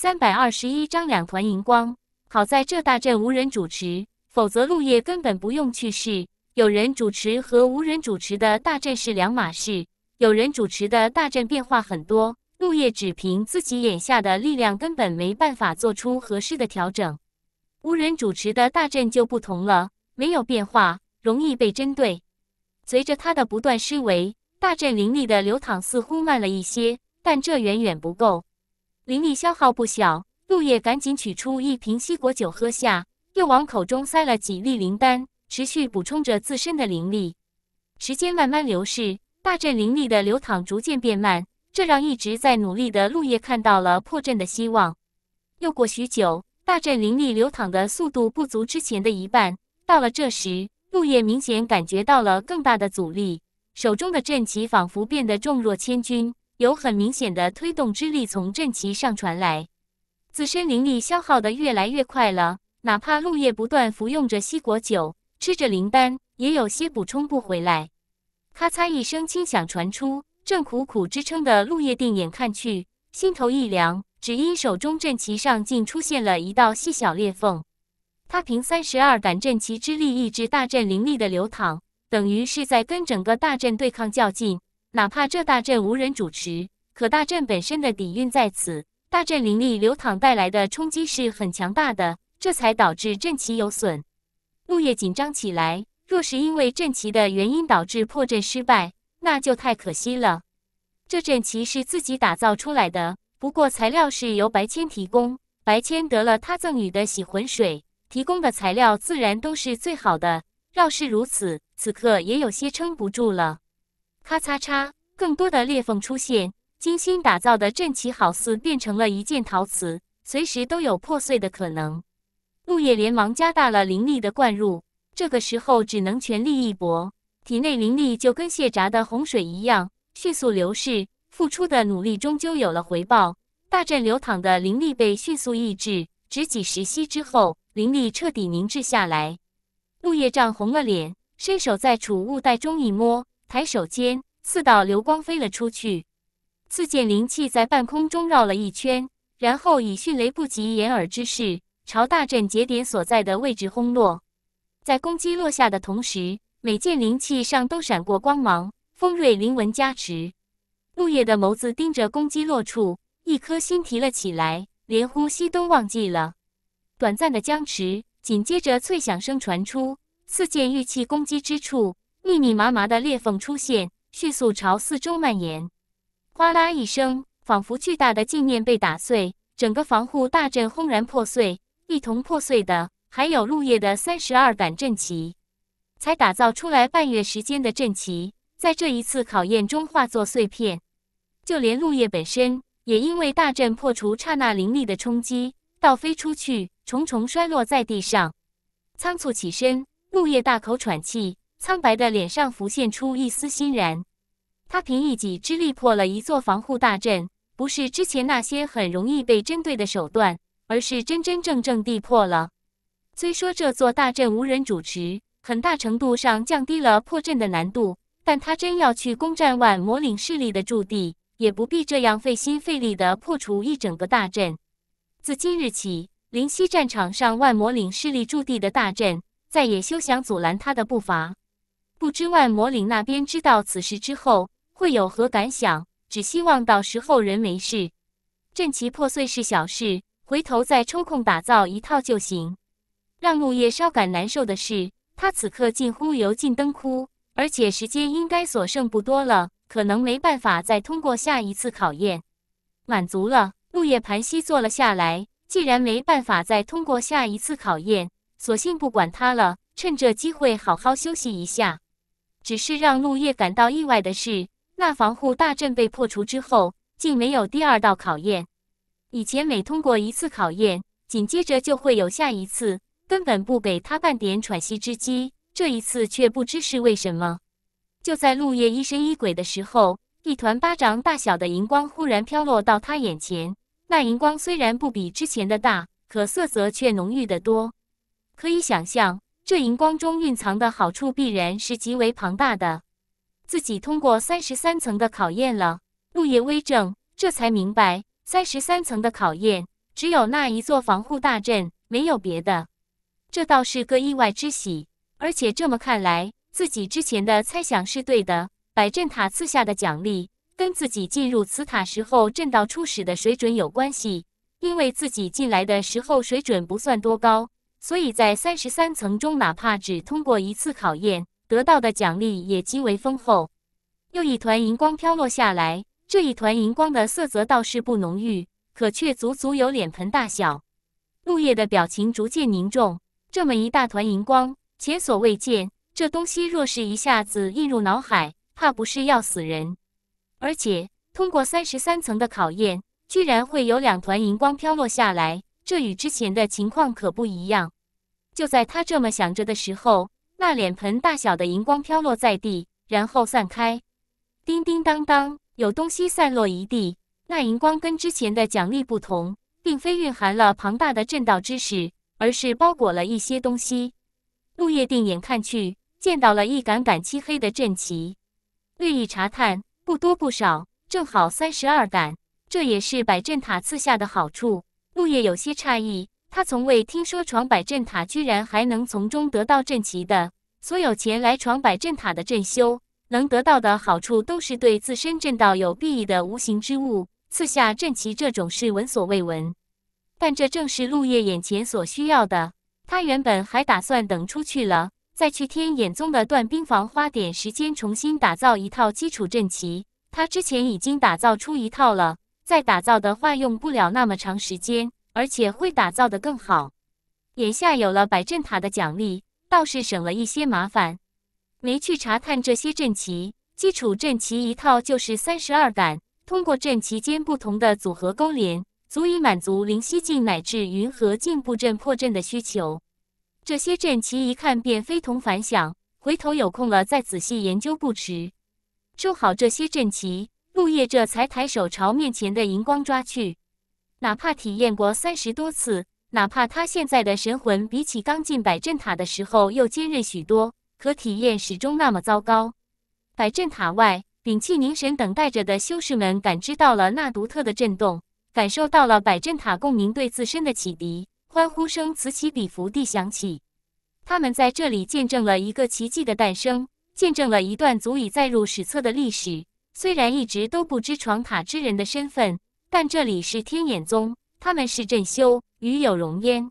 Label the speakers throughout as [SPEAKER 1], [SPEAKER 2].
[SPEAKER 1] 三百二十一张两团荧光，好在这大阵无人主持，否则陆叶根本不用去世。有人主持和无人主持的大阵是两码事，有人主持的大阵变化很多，陆叶只凭自己眼下的力量根本没办法做出合适的调整。无人主持的大阵就不同了，没有变化，容易被针对。随着他的不断施为，大阵灵力的流淌似乎慢了一些，但这远远不够。灵力消耗不小，陆叶赶紧取出一瓶西果酒喝下，又往口中塞了几粒灵丹，持续补充着自身的灵力。时间慢慢流逝，大阵灵力的流淌逐渐变慢，这让一直在努力的陆叶看到了破阵的希望。又过许久，大阵灵力流淌的速度不足之前的一半。到了这时，陆叶明显感觉到了更大的阻力，手中的阵旗仿佛变得重若千钧。有很明显的推动之力从阵旗上传来，自身灵力消耗的越来越快了。哪怕陆叶不断服用着西果酒，吃着灵丹，也有些补充不回来。咔嚓一声轻响传出，正苦苦支撑的陆叶定眼看去，心头一凉，只因手中阵旗上竟出现了一道细小裂缝。他凭三十二杆阵旗之力抑制大阵灵力的流淌，等于是在跟整个大阵对抗较劲。哪怕这大阵无人主持，可大阵本身的底蕴在此，大阵灵力流淌带来的冲击是很强大的，这才导致阵旗有损。陆叶紧张起来，若是因为阵旗的原因导致破阵失败，那就太可惜了。这阵旗是自己打造出来的，不过材料是由白谦提供，白谦得了他赠予的洗魂水，提供的材料自然都是最好的。饶是如此，此刻也有些撑不住了。咔嚓嚓，更多的裂缝出现，精心打造的阵旗好似变成了一件陶瓷，随时都有破碎的可能。陆叶连忙加大了灵力的灌入，这个时候只能全力一搏。体内灵力就跟泄闸的洪水一样，迅速流逝。付出的努力终究有了回报，大阵流淌的灵力被迅速抑制，只几十息之后，灵力彻底凝滞下来。陆叶涨红了脸，伸手在储物袋中一摸。抬手间，四道流光飞了出去，四件灵气在半空中绕了一圈，然后以迅雷不及掩耳之势朝大阵节点所在的位置轰落。在攻击落下的同时，每件灵气上都闪过光芒，锋锐灵纹加持。陆叶的眸子盯着攻击落处，一颗心提了起来，连呼吸都忘记了。短暂的僵持，紧接着脆响声传出，四件玉器攻击之处。密密麻麻的裂缝出现，迅速朝四周蔓延。哗啦一声，仿佛巨大的镜面被打碎，整个防护大阵轰然破碎。一同破碎的还有陆叶的三十二杆阵旗，才打造出来半月时间的阵旗，在这一次考验中化作碎片。就连陆叶本身，也因为大阵破除刹那凌厉的冲击，倒飞出去，重重摔落在地上。仓促起身，陆叶大口喘气。苍白的脸上浮现出一丝欣然。他凭一己之力破了一座防护大阵，不是之前那些很容易被针对的手段，而是真真正正地破了。虽说这座大阵无人主持，很大程度上降低了破阵的难度，但他真要去攻占万魔岭势力的驻地，也不必这样费心费力地破除一整个大阵。自今日起，灵溪战场上万魔岭势力驻地的大阵，再也休想阻拦他的步伐。不知万魔岭那边知道此事之后会有何感想？只希望到时候人没事，阵旗破碎是小事，回头再抽空打造一套就行。让陆叶稍感难受的是，他此刻近乎油尽灯枯，而且时间应该所剩不多了，可能没办法再通过下一次考验。满足了，陆叶盘膝坐了下来。既然没办法再通过下一次考验，索性不管他了，趁这机会好好休息一下。只是让陆叶感到意外的是，那防护大阵被破除之后，竟没有第二道考验。以前每通过一次考验，紧接着就会有下一次，根本不给他半点喘息之机。这一次却不知是为什么。就在陆叶疑神疑鬼的时候，一团巴掌大小的荧光忽然飘落到他眼前。那荧光虽然不比之前的大，可色泽却浓郁得多。可以想象。这荧光中蕴藏的好处必然是极为庞大的。自己通过三十三层的考验了，陆叶微怔，这才明白三十三层的考验只有那一座防护大阵，没有别的。这倒是个意外之喜，而且这么看来，自己之前的猜想是对的。百阵塔赐下的奖励跟自己进入此塔时候震道初始的水准有关系，因为自己进来的时候水准不算多高。所以在三十三层中，哪怕只通过一次考验，得到的奖励也极为丰厚。又一团荧光飘落下来，这一团荧光的色泽倒是不浓郁，可却足足有脸盆大小。陆叶的表情逐渐凝重，这么一大团荧光，前所未见。这东西若是一下子印入脑海，怕不是要死人。而且通过三十三层的考验，居然会有两团荧光飘落下来，这与之前的情况可不一样。就在他这么想着的时候，那脸盆大小的荧光飘落在地，然后散开，叮叮当当，有东西散落一地。那荧光跟之前的奖励不同，并非蕴含了庞大的震道知识，而是包裹了一些东西。陆叶定眼看去，见到了一杆杆漆黑的阵旗，略一查探，不多不少，正好三十二杆。这也是百阵塔赐下的好处。陆叶有些诧异。他从未听说闯百阵塔居然还能从中得到阵旗的所有前来闯百阵塔的阵修能得到的好处，都是对自身阵道有裨益的无形之物。赐下阵旗这种事闻所未闻，但这正是陆叶眼前所需要的。他原本还打算等出去了，再去天眼宗的断冰房花点时间重新打造一套基础阵旗。他之前已经打造出一套了，再打造的话用不了那么长时间。而且会打造的更好。眼下有了摆阵塔的奖励，倒是省了一些麻烦。没去查探这些阵旗，基础阵旗一套就是三十二杆，通过阵旗间不同的组合勾连，足以满足灵犀境乃至云和境布阵破阵的需求。这些阵旗一看便非同凡响，回头有空了再仔细研究不迟。收好这些阵旗，陆叶这才抬手朝面前的荧光抓去。哪怕体验过三十多次，哪怕他现在的神魂比起刚进百阵塔的时候又坚韧许多，可体验始终那么糟糕。百阵塔外，屏气凝神等待着的修士们感知到了那独特的震动，感受到了百阵塔共鸣对自身的启迪，欢呼声此起彼伏地响起。他们在这里见证了一个奇迹的诞生，见证了一段足以载入史册的历史。虽然一直都不知闯塔之人的身份。但这里是天眼宗，他们是阵修，与有容焉。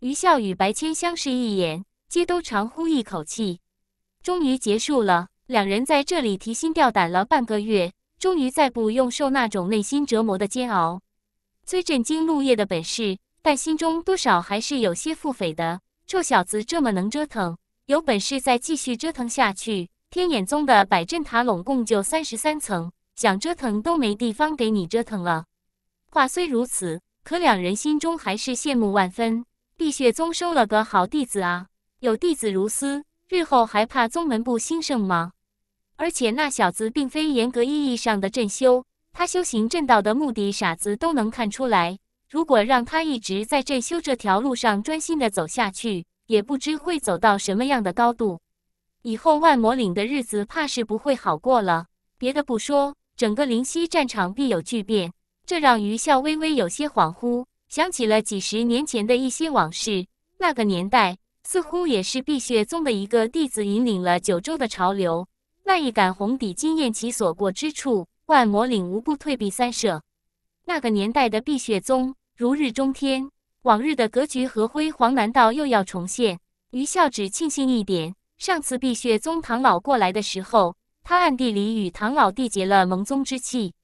[SPEAKER 1] 余笑与白千相视一眼，皆都长呼一口气，终于结束了。两人在这里提心吊胆了半个月，终于再不用受那种内心折磨的煎熬。虽震惊陆夜的本事，但心中多少还是有些腹诽的：臭小子这么能折腾，有本事再继续折腾下去。天眼宗的百阵塔拢共就三十三层。想折腾都没地方给你折腾了。话虽如此，可两人心中还是羡慕万分。碧血宗收了个好弟子啊，有弟子如斯，日后还怕宗门不兴盛吗？而且那小子并非严格意义上的正修，他修行正道的目的，傻子都能看出来。如果让他一直在这修这条路上专心的走下去，也不知会走到什么样的高度。以后万魔岭的日子怕是不会好过了。别的不说。整个灵溪战场必有巨变，这让余笑微微有些恍惚，想起了几十年前的一些往事。那个年代，似乎也是碧血宗的一个弟子引领了九州的潮流。那一杆红底金艳旗所过之处，万魔岭无不退避三舍。那个年代的碧血宗如日中天，往日的格局和辉煌难道又要重现？余笑只庆幸一点，上次碧血宗唐老过来的时候。他暗地里与唐老缔结了盟宗之契。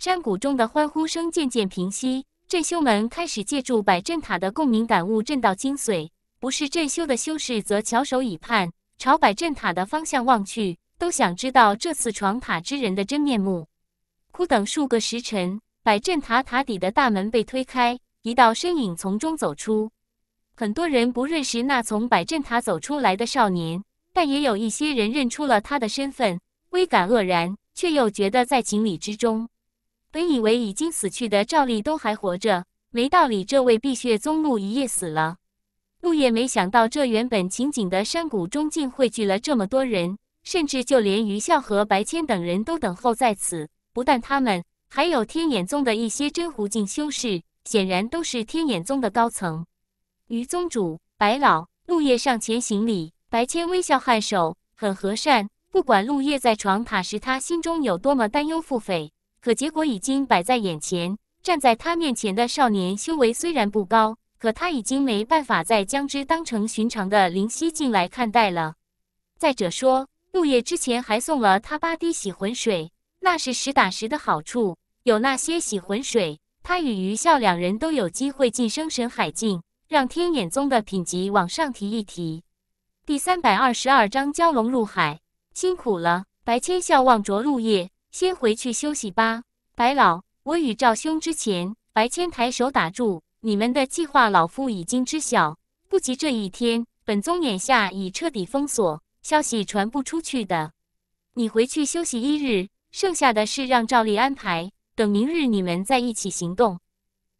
[SPEAKER 1] 山谷中的欢呼声渐渐平息，镇修们开始借助百镇塔的共鸣感悟震道精髓。不是镇修的修士则翘首以盼，朝百镇塔的方向望去，都想知道这次闯塔之人的真面目。枯等数个时辰，百镇塔塔底的大门被推开，一道身影从中走出。很多人不认识那从百镇塔走出来的少年，但也有一些人认出了他的身份。微感愕然，却又觉得在情理之中。本以为已经死去的赵立都还活着，没道理。这位碧血宗陆一夜死了。陆叶没想到，这原本情景的山谷中竟汇聚了这么多人，甚至就连于笑和白千等人都等候在此。不但他们，还有天眼宗的一些真狐境修士，显然都是天眼宗的高层。于宗主、白老，陆叶上前行礼。白千微笑颔首，很和善。不管陆叶在床榻时，他心中有多么担忧、腹诽，可结果已经摆在眼前。站在他面前的少年，修为虽然不高，可他已经没办法再将之当成寻常的灵犀境来看待了。再者说，陆叶之前还送了他八滴洗魂水，那是实打实的好处。有那些洗魂水，他与余笑两人都有机会晋升神海境，让天眼宗的品级往上提一提。第三百二十二章：蛟龙入海。辛苦了，白千笑望着陆叶，先回去休息吧。白老，我与赵兄之前……白千抬手打住，你们的计划老夫已经知晓，不急这一天。本宗眼下已彻底封锁，消息传不出去的。你回去休息一日，剩下的事让赵立安排。等明日你们再一起行动。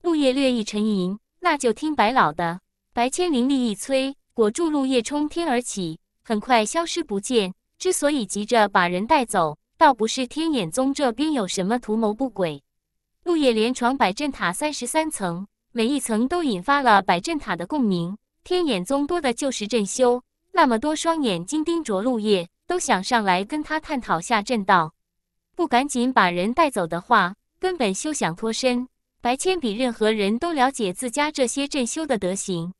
[SPEAKER 1] 陆叶略一沉吟，那就听白老的。白千灵力一催，裹住陆叶冲天而起，很快消失不见。之所以急着把人带走，倒不是天眼宗这边有什么图谋不轨。陆叶连闯百阵塔三十三层，每一层都引发了百阵塔的共鸣。天眼宗多的就是阵修，那么多双眼睛盯着陆叶，都想上来跟他探讨下阵道。不赶紧把人带走的话，根本休想脱身。白千比任何人都了解自家这些阵修的德行，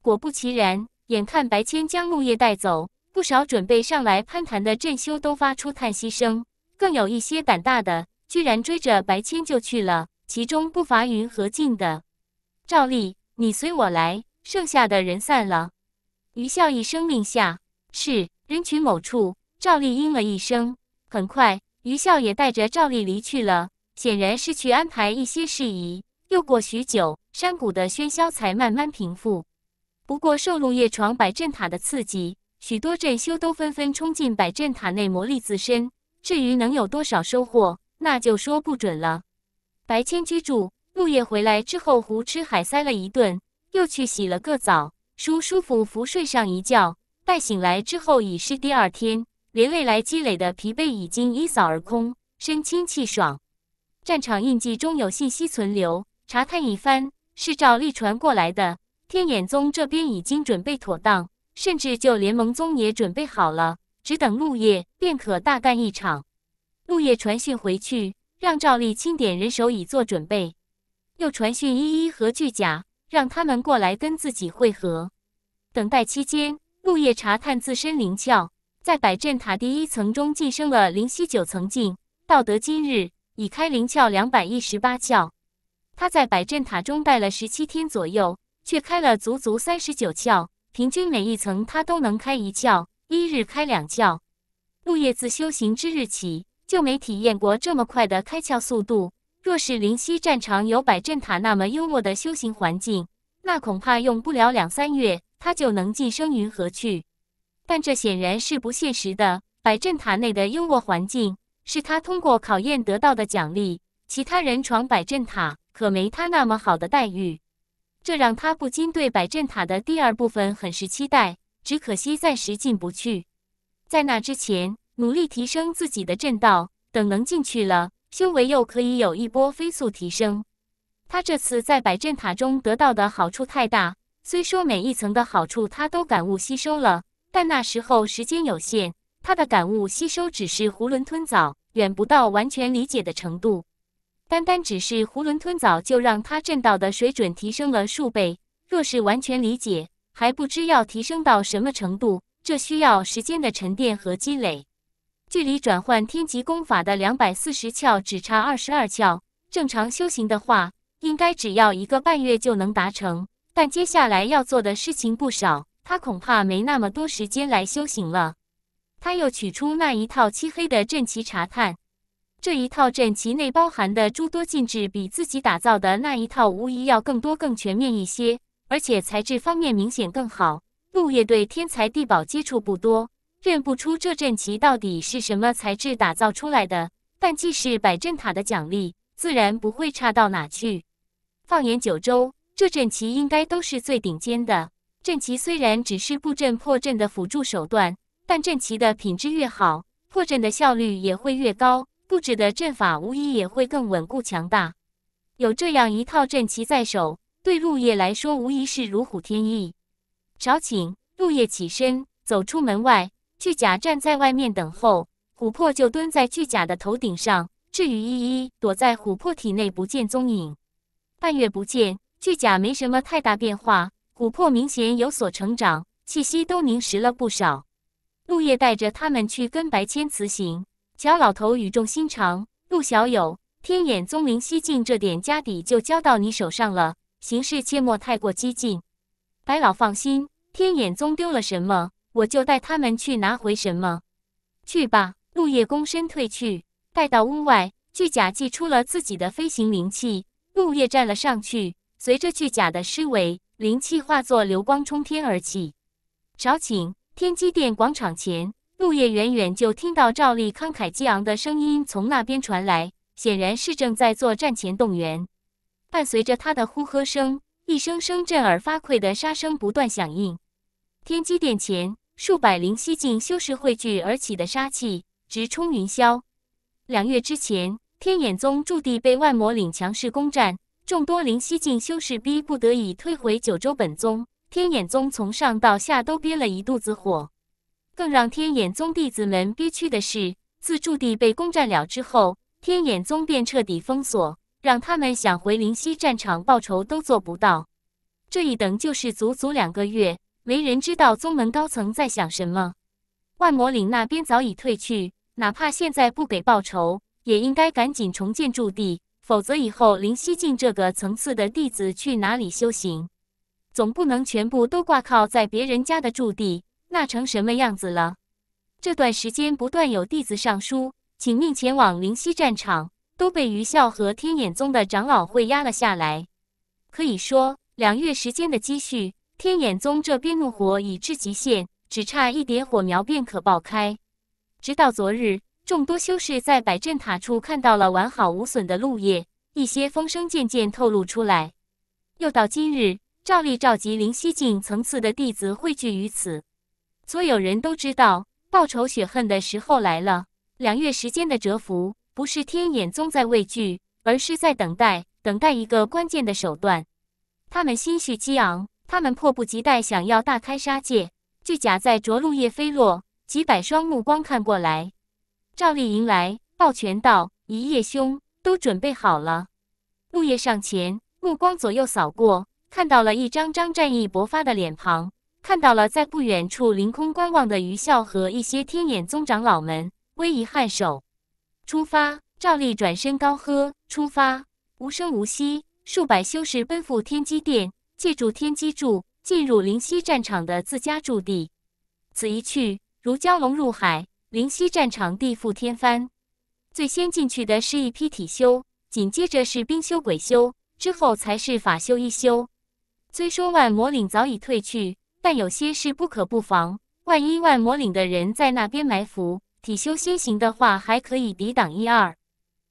[SPEAKER 1] 果不其然，眼看白千将陆叶带走。不少准备上来攀谈的镇修都发出叹息声，更有一些胆大的，居然追着白千就去了，其中不乏云和静的。赵丽，你随我来，剩下的人散了。余笑一声令下，是。人群某处，赵丽应了一声，很快，余笑也带着赵丽离去了，显然是去安排一些事宜。又过许久，山谷的喧嚣才慢慢平复。不过，受入夜床摆阵塔的刺激。许多阵修都纷纷冲进百阵塔内磨砺自身，至于能有多少收获，那就说不准了。白千居住入夜回来之后，胡吃海塞了一顿，又去洗了个澡，舒舒服服睡上一觉。待醒来之后，已是第二天，连未来积累的疲惫已经一扫而空，身轻气爽。战场印记中有信息存留，查探一番，是赵立传过来的。天眼宗这边已经准备妥当。甚至就连蒙宗也准备好了，只等陆夜便可大干一场。陆夜传讯回去，让赵丽清点人手，以做准备。又传讯依依和巨甲，让他们过来跟自己会合。等待期间，陆夜查探自身灵窍，在百阵塔第一层中晋升了灵犀九层境，到得今日已开灵窍两百一十八窍。他在百阵塔中待了十七天左右，却开了足足三十九窍。平均每一层他都能开一窍，一日开两窍。陆叶自修行之日起就没体验过这么快的开窍速度。若是灵犀战场有百阵塔那么优渥的修行环境，那恐怕用不了两三月，他就能晋升云河去。但这显然是不现实的。百阵塔内的优渥环境是他通过考验得到的奖励，其他人闯百阵塔可没他那么好的待遇。这让他不禁对百阵塔的第二部分很是期待，只可惜暂时进不去。在那之前，努力提升自己的阵道，等能进去了，修为又可以有一波飞速提升。他这次在百阵塔中得到的好处太大，虽说每一层的好处他都感悟吸收了，但那时候时间有限，他的感悟吸收只是囫囵吞枣，远不到完全理解的程度。单单只是囫囵吞枣，就让他震道的水准提升了数倍。若是完全理解，还不知要提升到什么程度。这需要时间的沉淀和积累。距离转换天极功法的两百四十窍只差二十二窍，正常修行的话，应该只要一个半月就能达成。但接下来要做的事情不少，他恐怕没那么多时间来修行了。他又取出那一套漆黑的阵旗查探。这一套阵旗内包含的诸多禁制，比自己打造的那一套无疑要更多、更全面一些，而且材质方面明显更好。陆叶对天才地宝接触不多，认不出这阵旗到底是什么材质打造出来的。但既是百阵塔的奖励，自然不会差到哪去。放眼九州，这阵旗应该都是最顶尖的。阵旗虽然只是布阵破阵的辅助手段，但阵旗的品质越好，破阵的效率也会越高。布置的阵法无疑也会更稳固强大。有这样一套阵旗在手，对陆叶来说无疑是如虎添翼。少顷，陆叶起身走出门外，巨甲站在外面等候，琥珀就蹲在巨甲的头顶上，至于依依躲在琥珀体内不见踪影。半月不见，巨甲没什么太大变化，琥珀明显有所成长，气息都凝实了不少。陆叶带着他们去跟白千辞行。小老头语重心长：“陆小友，天眼宗灵犀境这点家底就交到你手上了，行事切莫太过激进。”白老放心，天眼宗丢了什么，我就带他们去拿回什么。去吧。陆叶躬身退去，带到屋外，巨甲祭出了自己的飞行灵气，陆叶站了上去。随着巨甲的施为，灵气化作流光冲天而起。少顷，天机殿广场前。陆叶远远就听到赵丽慷慨激昂的声音从那边传来，显然是正在做战前动员。伴随着他的呼喝声，一声声震耳发聩的杀声不断响应。天机殿前，数百灵犀境修士汇聚而起的杀气直冲云霄。两月之前，天眼宗驻地被万魔岭强势攻占，众多灵犀境修士逼不得已退回九州本宗。天眼宗从上到下都憋了一肚子火。更让天眼宗弟子们憋屈的是，自驻地被攻占了之后，天眼宗便彻底封锁，让他们想回灵溪战场报仇都做不到。这一等就是足足两个月，没人知道宗门高层在想什么。万魔岭那边早已退去，哪怕现在不给报仇，也应该赶紧重建驻地，否则以后灵溪境这个层次的弟子去哪里修行？总不能全部都挂靠在别人家的驻地。那成什么样子了？这段时间不断有弟子上书，请命前往灵溪战场，都被余孝和天眼宗的长老会压了下来。可以说，两月时间的积蓄，天眼宗这边怒火已至极限，只差一点火苗便可爆开。直到昨日，众多修士在百阵塔处看到了完好无损的陆叶，一些风声渐渐透露出来。又到今日，照例召集灵溪境层次的弟子汇聚于此。所有人都知道报仇雪恨的时候来了。两月时间的蛰伏，不是天眼宗在畏惧，而是在等待，等待一个关键的手段。他们心绪激昂，他们迫不及待想要大开杀戒。巨甲在着陆，叶飞落，几百双目光看过来。赵丽迎来，抱拳道：“一叶兄，都准备好了。”陆叶上前，目光左右扫过，看到了一张张战意勃发的脸庞。看到了，在不远处凌空观望的余笑和一些天眼宗长老们，微一颔首，出发。照例转身高喝：“出发！”无声无息，数百修士奔赴天机殿，借助天机柱进入灵犀战场的自家驻地。此一去，如蛟龙入海，灵犀战场地覆天翻。最先进去的是一批体修，紧接着是兵修、鬼修，之后才是法修、一修。虽说万魔岭早已退去。但有些事不可不防，万一万魔岭的人在那边埋伏，体修先行的话，还可以抵挡一二。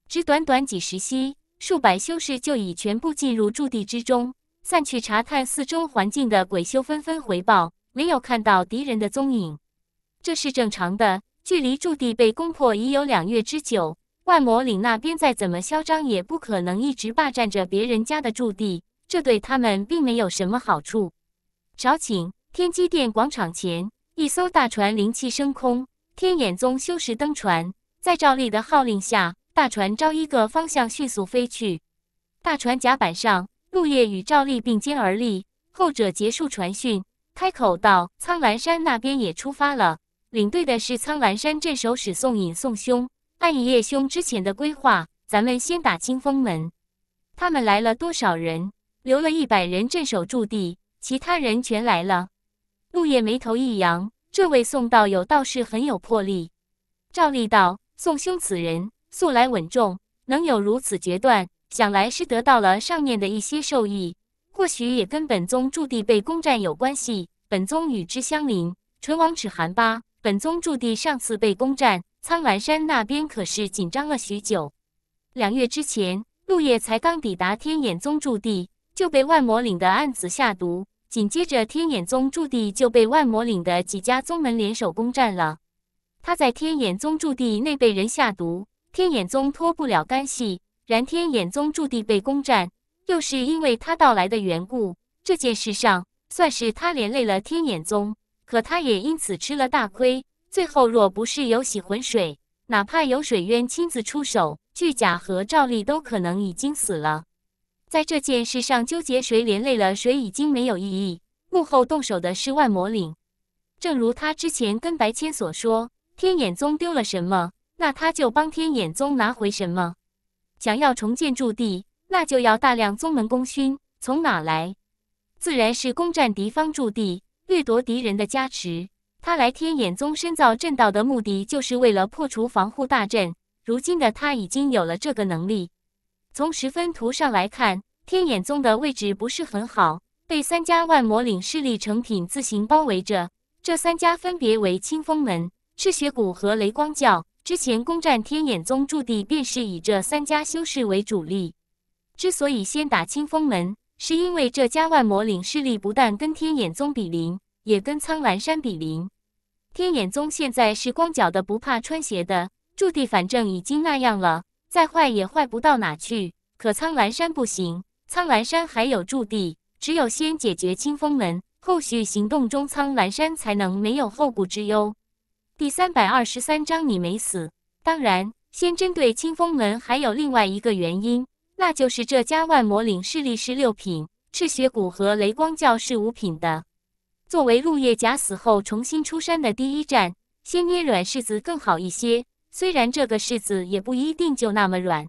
[SPEAKER 1] 只短短几十息，数百修士就已全部进入驻地之中。散去查探四周环境的鬼修纷纷回报，没有看到敌人的踪影。这是正常的，距离驻地被攻破已有两月之久，万魔岭那边再怎么嚣张，也不可能一直霸占着别人家的驻地，这对他们并没有什么好处。少请。天机殿广场前，一艘大船灵气升空。天眼宗修士登船，在赵立的号令下，大船朝一个方向迅速飞去。大船甲板上，陆夜与赵立并肩而立。后者结束传讯，开口道：“苍兰山那边也出发了，领队的是苍兰山镇守使宋隐。宋兄，按爷兄之前的规划，咱们先打清风门。他们来了多少人？留了一百人镇守驻地，其他人全来了。”陆叶眉头一扬，这位宋道友倒是很有魄力。照例道：“宋兄此人素来稳重，能有如此决断，想来是得到了上面的一些授意，或许也跟本宗驻地被攻占有关系。本宗与之相邻，唇亡齿寒吧。本宗驻地上次被攻占，苍兰山那边可是紧张了许久。两月之前，陆叶才刚抵达天眼宗驻地，就被万魔岭的暗子下毒。”紧接着，天眼宗驻地就被万魔岭的几家宗门联手攻占了。他在天眼宗驻地内被人下毒，天眼宗脱不了干系。然天眼宗驻地被攻占，又是因为他到来的缘故。这件事上，算是他连累了天眼宗，可他也因此吃了大亏。最后，若不是有洗浑水，哪怕有水渊亲自出手，巨甲和赵丽都可能已经死了。在这件事上纠结谁连累了谁已经没有意义。幕后动手的是万魔岭，正如他之前跟白千所说，天眼宗丢了什么，那他就帮天眼宗拿回什么。想要重建驻地，那就要大量宗门功勋，从哪来？自然是攻占敌方驻地，掠夺敌人的加持。他来天眼宗深造正道的目的，就是为了破除防护大阵。如今的他已经有了这个能力。从十分图上来看，天眼宗的位置不是很好，被三家万魔岭势力成品自行包围着。这三家分别为清风门、赤血谷和雷光教。之前攻占天眼宗驻地，便是以这三家修士为主力。之所以先打清风门，是因为这家万魔岭势力不但跟天眼宗比邻，也跟苍兰山比邻。天眼宗现在是光脚的不怕穿鞋的，驻地反正已经那样了。再坏也坏不到哪去，可苍兰山不行。苍兰山还有驻地，只有先解决清风门，后续行动中苍兰山才能没有后顾之忧。第三百二十三章，你没死。当然，先针对清风门还有另外一个原因，那就是这家万魔岭势力是六品，赤血谷和雷光教是五品的。作为陆叶甲死后重新出山的第一站，先捏软柿子更好一些。虽然这个柿子也不一定就那么软。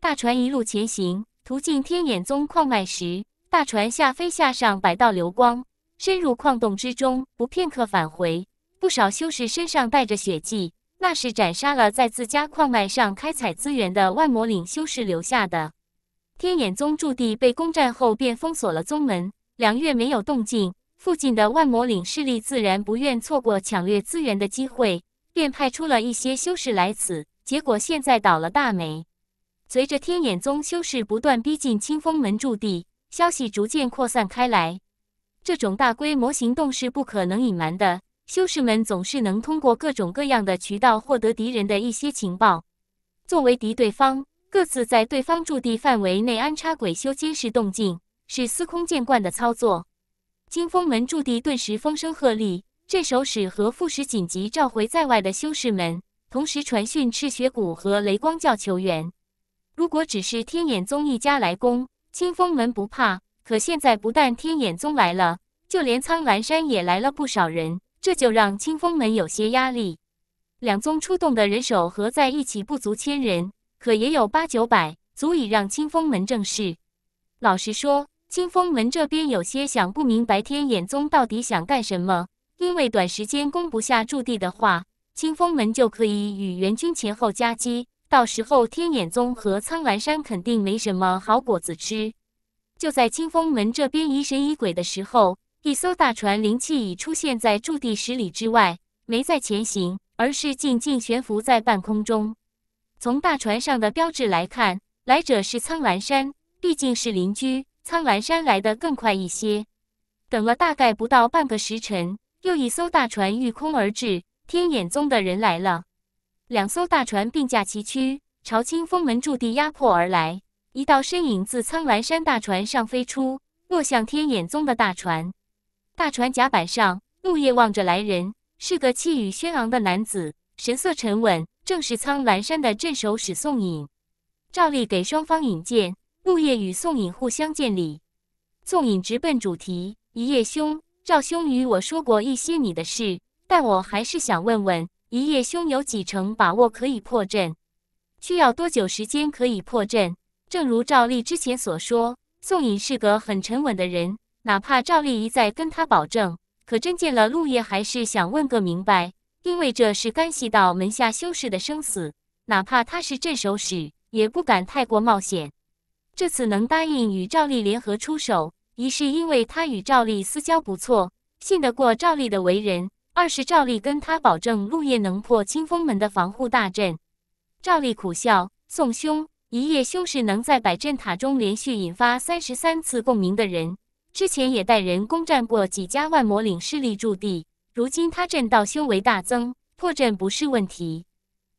[SPEAKER 1] 大船一路前行，途径天眼宗矿脉时，大船下飞下上百道流光，深入矿洞之中，不片刻返回。不少修士身上带着血迹，那是斩杀了在自家矿脉上开采资源的万魔岭修士留下的。天眼宗驻地被攻占后，便封锁了宗门，两月没有动静。附近的万魔岭势力自然不愿错过抢掠资源的机会。便派出了一些修士来此，结果现在倒了大霉。随着天眼宗修士不断逼近清风门驻地，消息逐渐扩散开来。这种大规模行动是不可能隐瞒的，修士们总是能通过各种各样的渠道获得敌人的一些情报。作为敌对方，各自在对方驻地范围内安插鬼修监视动静，是司空见惯的操作。清风门驻地顿时风声鹤唳。镇守使和副使紧急召回在外的修士们，同时传讯赤血谷和雷光教求援。如果只是天眼宗一家来攻，清风门不怕。可现在不但天眼宗来了，就连苍兰山也来了不少人，这就让清风门有些压力。两宗出动的人手合在一起不足千人，可也有八九百，足以让清风门正视。老实说，清风门这边有些想不明白，天眼宗到底想干什么。因为短时间攻不下驻地的话，清风门就可以与援军前后夹击，到时候天眼宗和苍兰山肯定没什么好果子吃。就在清风门这边疑神疑鬼的时候，一艘大船灵气已出现在驻地十里之外，没在前行，而是静静悬浮在半空中。从大船上的标志来看，来者是苍兰山，毕竟是邻居，苍兰山来的更快一些。等了大概不到半个时辰。又一艘大船御空而至，天眼宗的人来了。两艘大船并驾齐驱，朝清风门驻地压迫而来。一道身影自苍兰山大船上飞出，落向天眼宗的大船。大船甲板上，陆叶望着来人，是个气宇轩昂的男子，神色沉稳，正是苍兰山的镇守使宋隐。照例给双方引荐，陆叶与宋隐互相见礼。宋隐直奔主题：“一夜兄，赵兄与我说过一些你的事，但我还是想问问，一夜兄有几成把握可以破阵？需要多久时间可以破阵？正如赵立之前所说，宋颖是个很沉稳的人，哪怕赵立一再跟他保证，可真见了陆烨还是想问个明白，因为这是干系到门下修士的生死，哪怕他是镇守使，也不敢太过冒险。这次能答应与赵丽联合出手。一是因为他与赵丽私交不错，信得过赵丽的为人；二是赵丽跟他保证陆夜能破清风门的防护大阵。赵丽苦笑：“宋兄，一叶修是能在百阵塔中连续引发三十三次共鸣的人，之前也带人攻占过几家万魔岭势力驻地。如今他阵道修为大增，破阵不是问题。”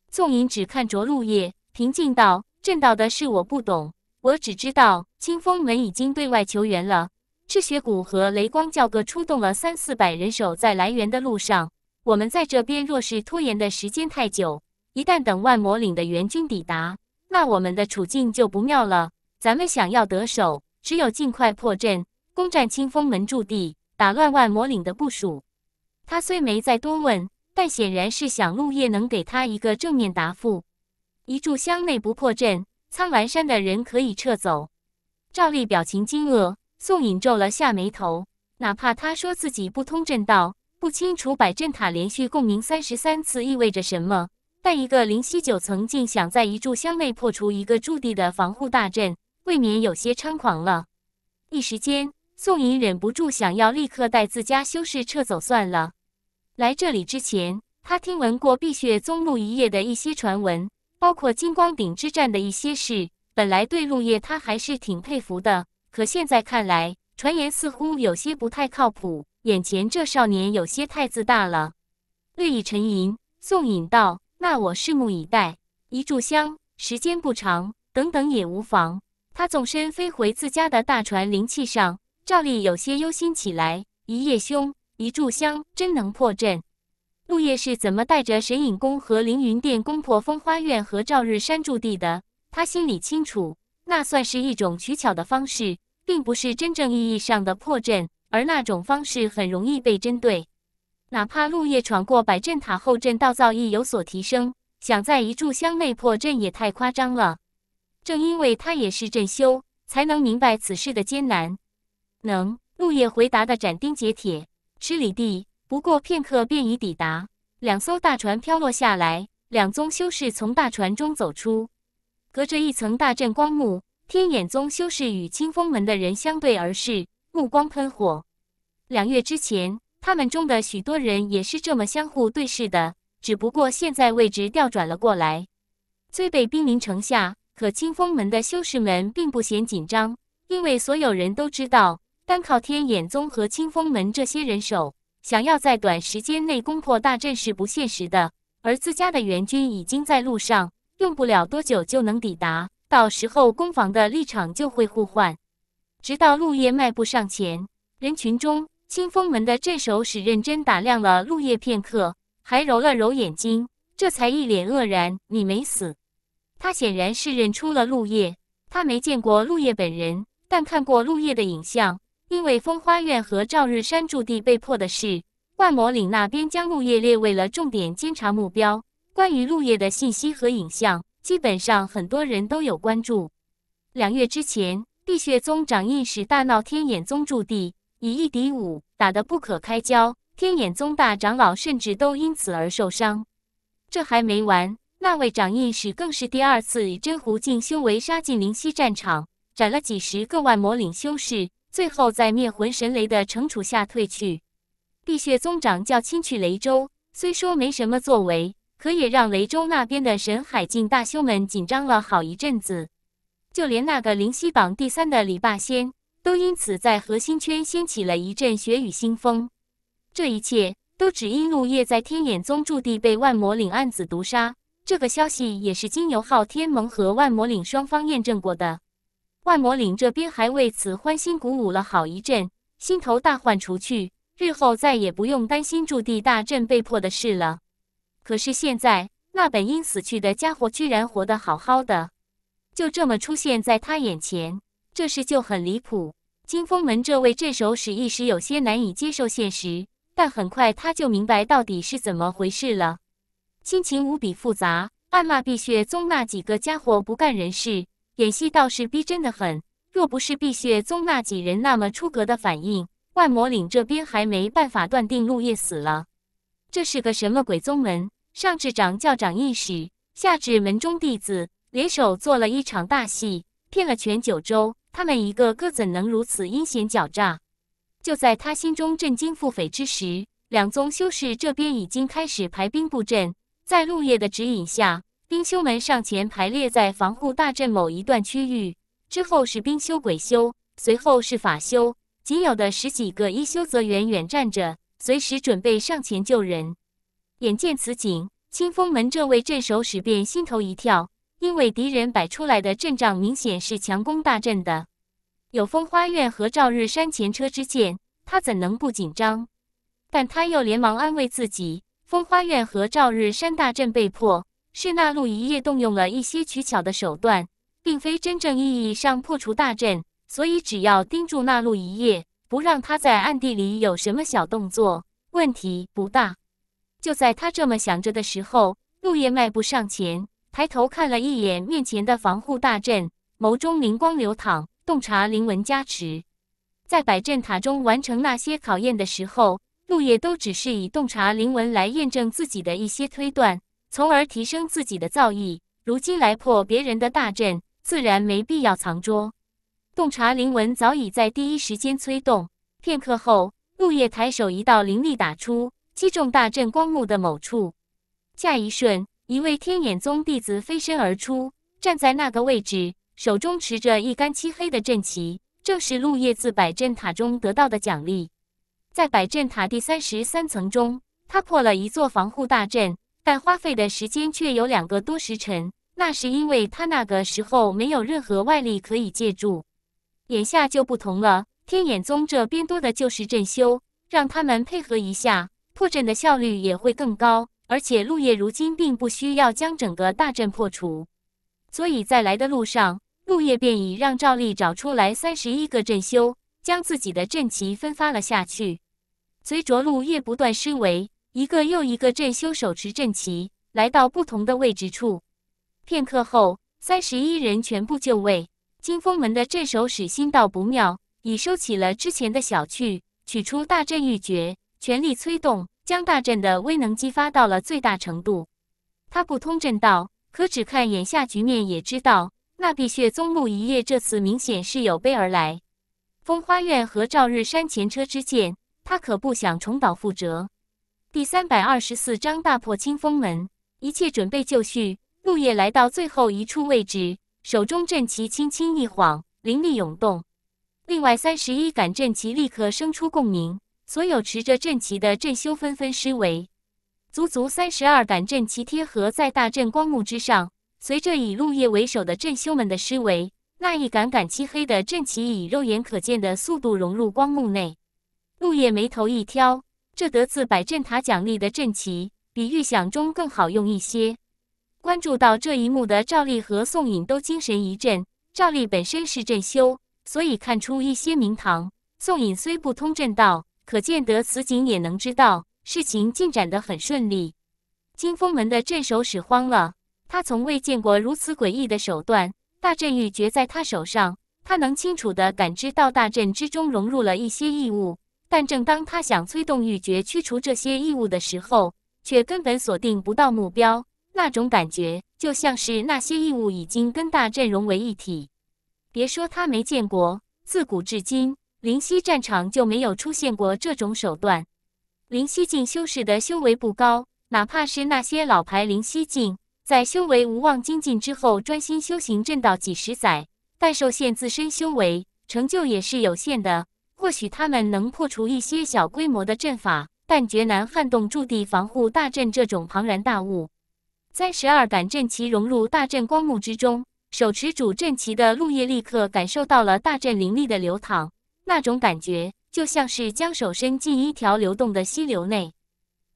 [SPEAKER 1] 宋隐只看着陆夜，平静道：“阵道的事我不懂。”我只知道，清风门已经对外求援了，赤雪谷和雷光教各出动了三四百人手，在来援的路上。我们在这边若是拖延的时间太久，一旦等万魔岭的援军抵达，那我们的处境就不妙了。咱们想要得手，只有尽快破阵，攻占清风门驻地，打乱万魔岭的部署。他虽没再多问，但显然是想陆夜能给他一个正面答复。一炷香内不破阵。苍兰山的人可以撤走。赵丽表情惊愕，宋颖皱了下眉头。哪怕他说自己不通阵道，不清楚百阵塔连续共鸣三十三次意味着什么，但一个灵犀九层竟想在一炷香内破除一个驻地的防护大阵，未免有些猖狂了。一时间，宋颖忍不住想要立刻带自家修士撤走算了。来这里之前，他听闻过碧血宗路一夜的一些传闻。包括金光顶之战的一些事，本来对陆叶他还是挺佩服的，可现在看来，传言似乎有些不太靠谱。眼前这少年有些太自大了。略意沉吟，宋隐道：“那我拭目以待，一炷香，时间不长，等等也无妨。”他纵身飞回自家的大船灵气上，赵丽有些忧心起来：一夜凶，一炷香，真能破阵？陆叶是怎么带着神隐宫和凌云殿攻破风花院和照日山驻地的？他心里清楚，那算是一种取巧的方式，并不是真正意义上的破阵。而那种方式很容易被针对。哪怕陆叶闯过百阵塔后阵道造诣有所提升，想在一炷香内破阵也太夸张了。正因为他也是阵修，才能明白此事的艰难。能，陆烨回答的斩钉截铁。吃里地。不过片刻，便已抵达。两艘大船飘落下来，两宗修士从大船中走出。隔着一层大阵光幕，天眼宗修士与清风门的人相对而视，目光喷火。两月之前，他们中的许多人也是这么相互对视的，只不过现在位置调转了过来。虽被兵临城下，可清风门的修士们并不嫌紧张，因为所有人都知道，单靠天眼宗和清风门这些人手。想要在短时间内攻破大阵是不现实的，而自家的援军已经在路上，用不了多久就能抵达。到时候攻防的立场就会互换。直到陆叶迈步上前，人群中清风门的镇守使认真打量了陆叶片刻，还揉了揉眼睛，这才一脸愕然：“你没死？”他显然是认出了陆叶，他没见过陆叶本人，但看过陆叶的影像。因为风花院和照日山驻地被破的事，万魔岭那边将陆叶列为了重点监察目标。关于陆叶的信息和影像，基本上很多人都有关注。两月之前，地穴宗掌印使大闹天眼宗驻地，以一敌五，打得不可开交。天眼宗大长老甚至都因此而受伤。这还没完，那位掌印使更是第二次以真狐境修为杀进灵犀战场，斩了几十个万魔岭修士。最后，在灭魂神雷的惩处下退去。碧血宗长教亲去雷州，虽说没什么作为，可也让雷州那边的神海境大修们紧张了好一阵子。就连那个灵犀榜第三的李霸仙，都因此在核心圈掀起了一阵血雨腥风。这一切都只因陆夜在天眼宗驻地被万魔岭暗子毒杀。这个消息也是金牛号天盟和万魔岭双方验证过的。幻魔岭这边还为此欢欣鼓舞了好一阵，心头大患除去，日后再也不用担心驻地大阵被迫的事了。可是现在，那本应死去的家伙居然活得好好的，就这么出现在他眼前，这事就很离谱。金风门这位镇守使一时有些难以接受现实，但很快他就明白到底是怎么回事了，心情无比复杂，暗骂碧血宗那几个家伙不干人事。演戏倒是逼真的很，若不是碧血宗那几人那么出格的反应，万魔岭这边还没办法断定陆叶死了。这是个什么鬼宗门？上至掌教长印史，下至门中弟子，联手做了一场大戏，骗了全九州。他们一个个怎能如此阴险狡诈？就在他心中震惊腹诽之时，两宗修士这边已经开始排兵布阵，在陆叶的指引下。冰修门上前排列在防护大阵某一段区域，之后是冰修鬼修，随后是法修，仅有的十几个一修则远远站着，随时准备上前救人。眼见此景，清风门这位镇守使便心头一跳，因为敌人摆出来的阵仗明显是强攻大阵的，有风花院和照日山前车之鉴，他怎能不紧张？但他又连忙安慰自己，风花院和照日山大阵被破。是那路一夜动用了一些取巧的手段，并非真正意义上破除大阵，所以只要盯住那路一夜，不让他在暗地里有什么小动作，问题不大。就在他这么想着的时候，路夜迈步上前，抬头看了一眼面前的防护大阵，眸中灵光流淌，洞察灵纹加持。在百阵塔中完成那些考验的时候，路夜都只是以洞察灵纹来验证自己的一些推断。从而提升自己的造诣。如今来破别人的大阵，自然没必要藏拙。洞察灵纹早已在第一时间催动，片刻后，陆叶抬手一道灵力打出，击中大阵光幕的某处。下一瞬，一位天眼宗弟子飞身而出，站在那个位置，手中持着一杆漆黑的阵旗，正是陆叶自摆阵塔中得到的奖励。在摆阵塔第三十三层中，他破了一座防护大阵。但花费的时间却有两个多时辰，那是因为他那个时候没有任何外力可以借助。眼下就不同了，天眼宗这边多的就是阵修，让他们配合一下，破阵的效率也会更高。而且陆叶如今并不需要将整个大阵破除，所以在来的路上，陆叶便已让赵立找出来三十一个阵修，将自己的阵旗分发了下去。随着陆叶不断施为。一个又一个镇修手持镇旗来到不同的位置处，片刻后，三十一人全部就位。金风门的镇守使心道不妙，已收起了之前的小觑，取出大阵玉诀，全力催动，将大阵的威能激发到了最大程度。他不通阵道，可只看眼下局面也知道，那碧血宗木一叶这次明显是有备而来。风花院和照日山前车之鉴，他可不想重蹈覆辙。第三百二十四章大破清风门。一切准备就绪，陆夜来到最后一处位置，手中阵旗轻轻一晃，灵力涌动。另外三十一杆阵旗立刻生出共鸣，所有持着阵旗的阵修纷纷施为，足足三十二杆阵旗贴合在大阵光幕之上。随着以陆夜为首的阵修们的施为，那一杆杆漆黑的阵旗以肉眼可见的速度融入光幕内。陆夜眉头一挑。这得自百阵塔奖励的阵旗，比预想中更好用一些。关注到这一幕的赵丽和宋颖都精神一振。赵丽本身是阵修，所以看出一些名堂。宋颖虽不通阵道，可见得此景也能知道。事情进展得很顺利。金风门的镇守使慌了，他从未见过如此诡异的手段。大阵玉绝在他手上，他能清楚地感知到大阵之中融入了一些异物。但正当他想催动玉诀驱除这些异物的时候，却根本锁定不到目标。那种感觉就像是那些异物已经跟大阵融为一体。别说他没见过，自古至今，灵犀战场就没有出现过这种手段。灵犀境修士的修为不高，哪怕是那些老牌灵犀境，在修为无望精进之后，专心修行阵道几十载，但受限自身修为，成就也是有限的。或许他们能破除一些小规模的阵法，但绝难撼动驻地防护大阵这种庞然大物。三十二杆阵旗融入大阵光幕之中，手持主阵旗的陆叶立刻感受到了大阵灵力的流淌，那种感觉就像是将手伸进一条流动的溪流内。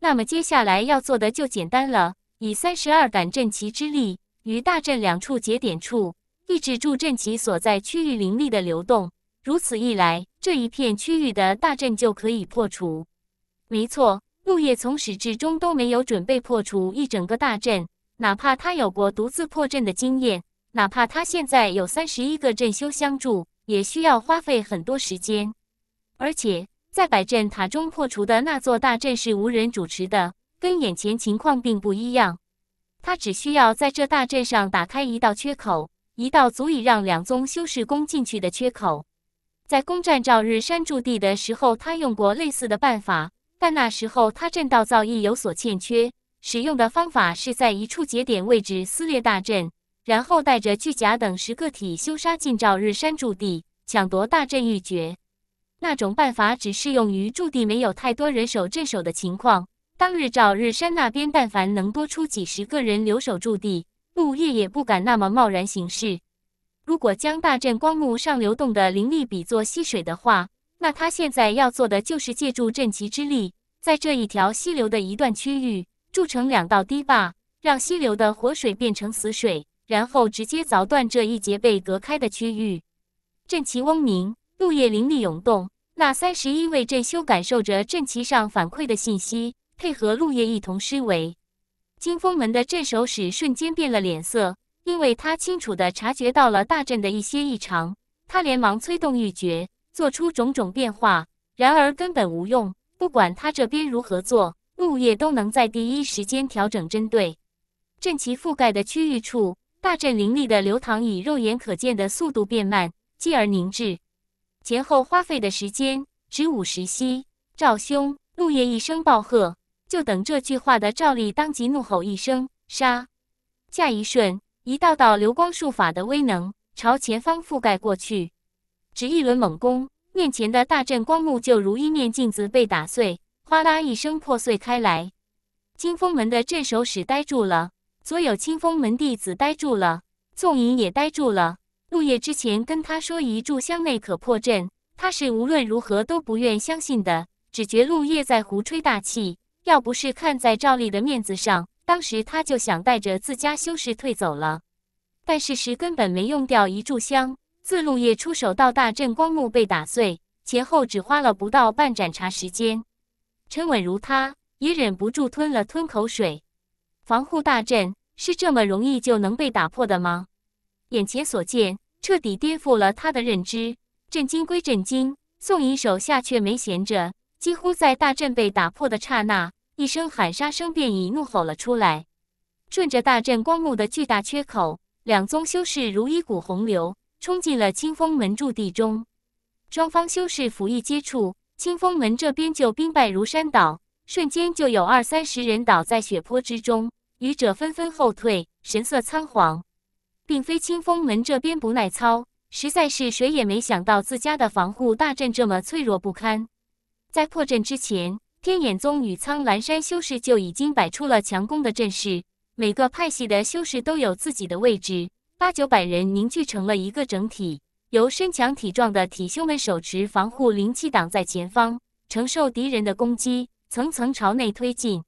[SPEAKER 1] 那么接下来要做的就简单了，以三十二杆阵旗之力于大阵两处节点处抑制住阵旗所在区域灵力的流动，如此一来。这一片区域的大阵就可以破除。没错，陆叶从始至终都没有准备破除一整个大阵，哪怕他有过独自破阵的经验，哪怕他现在有三十一个阵修相助，也需要花费很多时间。而且在百阵塔中破除的那座大阵是无人主持的，跟眼前情况并不一样。他只需要在这大阵上打开一道缺口，一道足以让两宗修士攻进去的缺口。在攻占赵日山驻地的时候，他用过类似的办法，但那时候他阵道造诣有所欠缺，使用的方法是在一处节点位置撕裂大阵，然后带着巨甲等十个体修杀进赵日山驻地，抢夺大阵一绝。那种办法只适用于驻地没有太多人手镇守的情况。当日照日山那边，但凡能多出几十个人留守驻地，陆叶也不敢那么贸然行事。如果将大阵光幕上流动的灵力比作溪水的话，那他现在要做的就是借助阵旗之力，在这一条溪流的一段区域筑成两道堤坝，让溪流的活水变成死水，然后直接凿断这一节被隔开的区域。阵旗嗡鸣，陆叶灵力涌动，那三十一位阵修感受着阵旗上反馈的信息，配合陆叶一同施为。金风门的镇守使瞬间变了脸色。因为他清楚地察觉到了大阵的一些异常，他连忙催动玉诀，做出种种变化。然而根本无用，不管他这边如何做，陆叶都能在第一时间调整针对。阵旗覆盖的区域处，大阵凌厉的流淌以肉眼可见的速度变慢，继而凝滞。前后花费的时间只五十息。赵兄，陆叶一声暴喝，就等这句话的赵立当即怒吼一声：“杀！”下一瞬。一道道流光术法的威能朝前方覆盖过去，只一轮猛攻，面前的大阵光幕就如一面镜子被打碎，哗啦一声破碎开来。清风门的镇守使呆住了，所有清风门弟子呆住了，宋引也呆住了。陆叶之前跟他说一炷香内可破阵，他是无论如何都不愿相信的，只觉陆叶在胡吹大气。要不是看在赵丽的面子上，当时他就想带着自家修士退走了，但事实根本没用掉一炷香。自陆夜出手到大阵光幕被打碎，前后只花了不到半盏茶时间。沉稳如他，也忍不住吞了吞口水。防护大阵是这么容易就能被打破的吗？眼前所见彻底颠覆了他的认知，震惊归震惊，宋义手下却没闲着，几乎在大阵被打破的刹那。一声喊杀声便已怒吼了出来，顺着大阵光幕的巨大缺口，两宗修士如一股洪流冲进了清风门驻地中。双方修士甫一接触，清风门这边就兵败如山倒，瞬间就有二三十人倒在血泊之中，愚者纷纷后退，神色仓皇。并非清风门这边不耐操，实在是谁也没想到自家的防护大阵这么脆弱不堪。在破阵之前。天眼宗与苍蓝山修士就已经摆出了强攻的阵势，每个派系的修士都有自己的位置，八九百人凝聚成了一个整体，由身强体壮的体修们手持防护灵气挡在前方，承受敌人的攻击，层层朝内推进。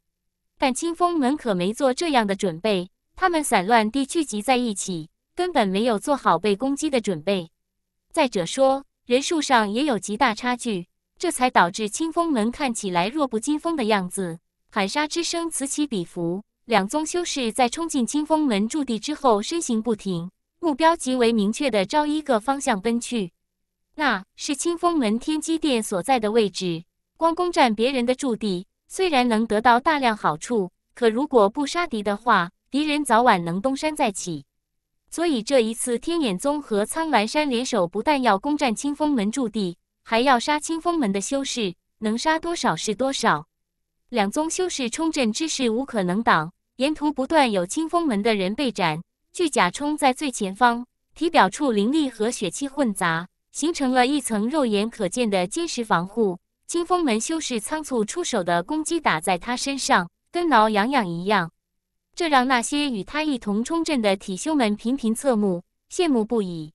[SPEAKER 1] 但清风门可没做这样的准备，他们散乱地聚集在一起，根本没有做好被攻击的准备。再者说，人数上也有极大差距。这才导致清风门看起来弱不禁风的样子，喊杀之声此起彼伏。两宗修士在冲进清风门驻地之后，身形不停，目标极为明确地朝一个方向奔去，那是清风门天机殿所在的位置。光攻占别人的驻地，虽然能得到大量好处，可如果不杀敌的话，敌人早晚能东山再起。所以这一次，天眼宗和苍兰山联手，不但要攻占清风门驻地。还要杀清风门的修士，能杀多少是多少。两宗修士冲阵之势无可能挡，沿途不断有清风门的人被斩。巨甲冲在最前方，体表处灵力和血气混杂，形成了一层肉眼可见的坚实防护。清风门修士仓促出手的攻击打在他身上，跟挠痒痒一样，这让那些与他一同冲阵的体修们频频侧目，羡慕不已。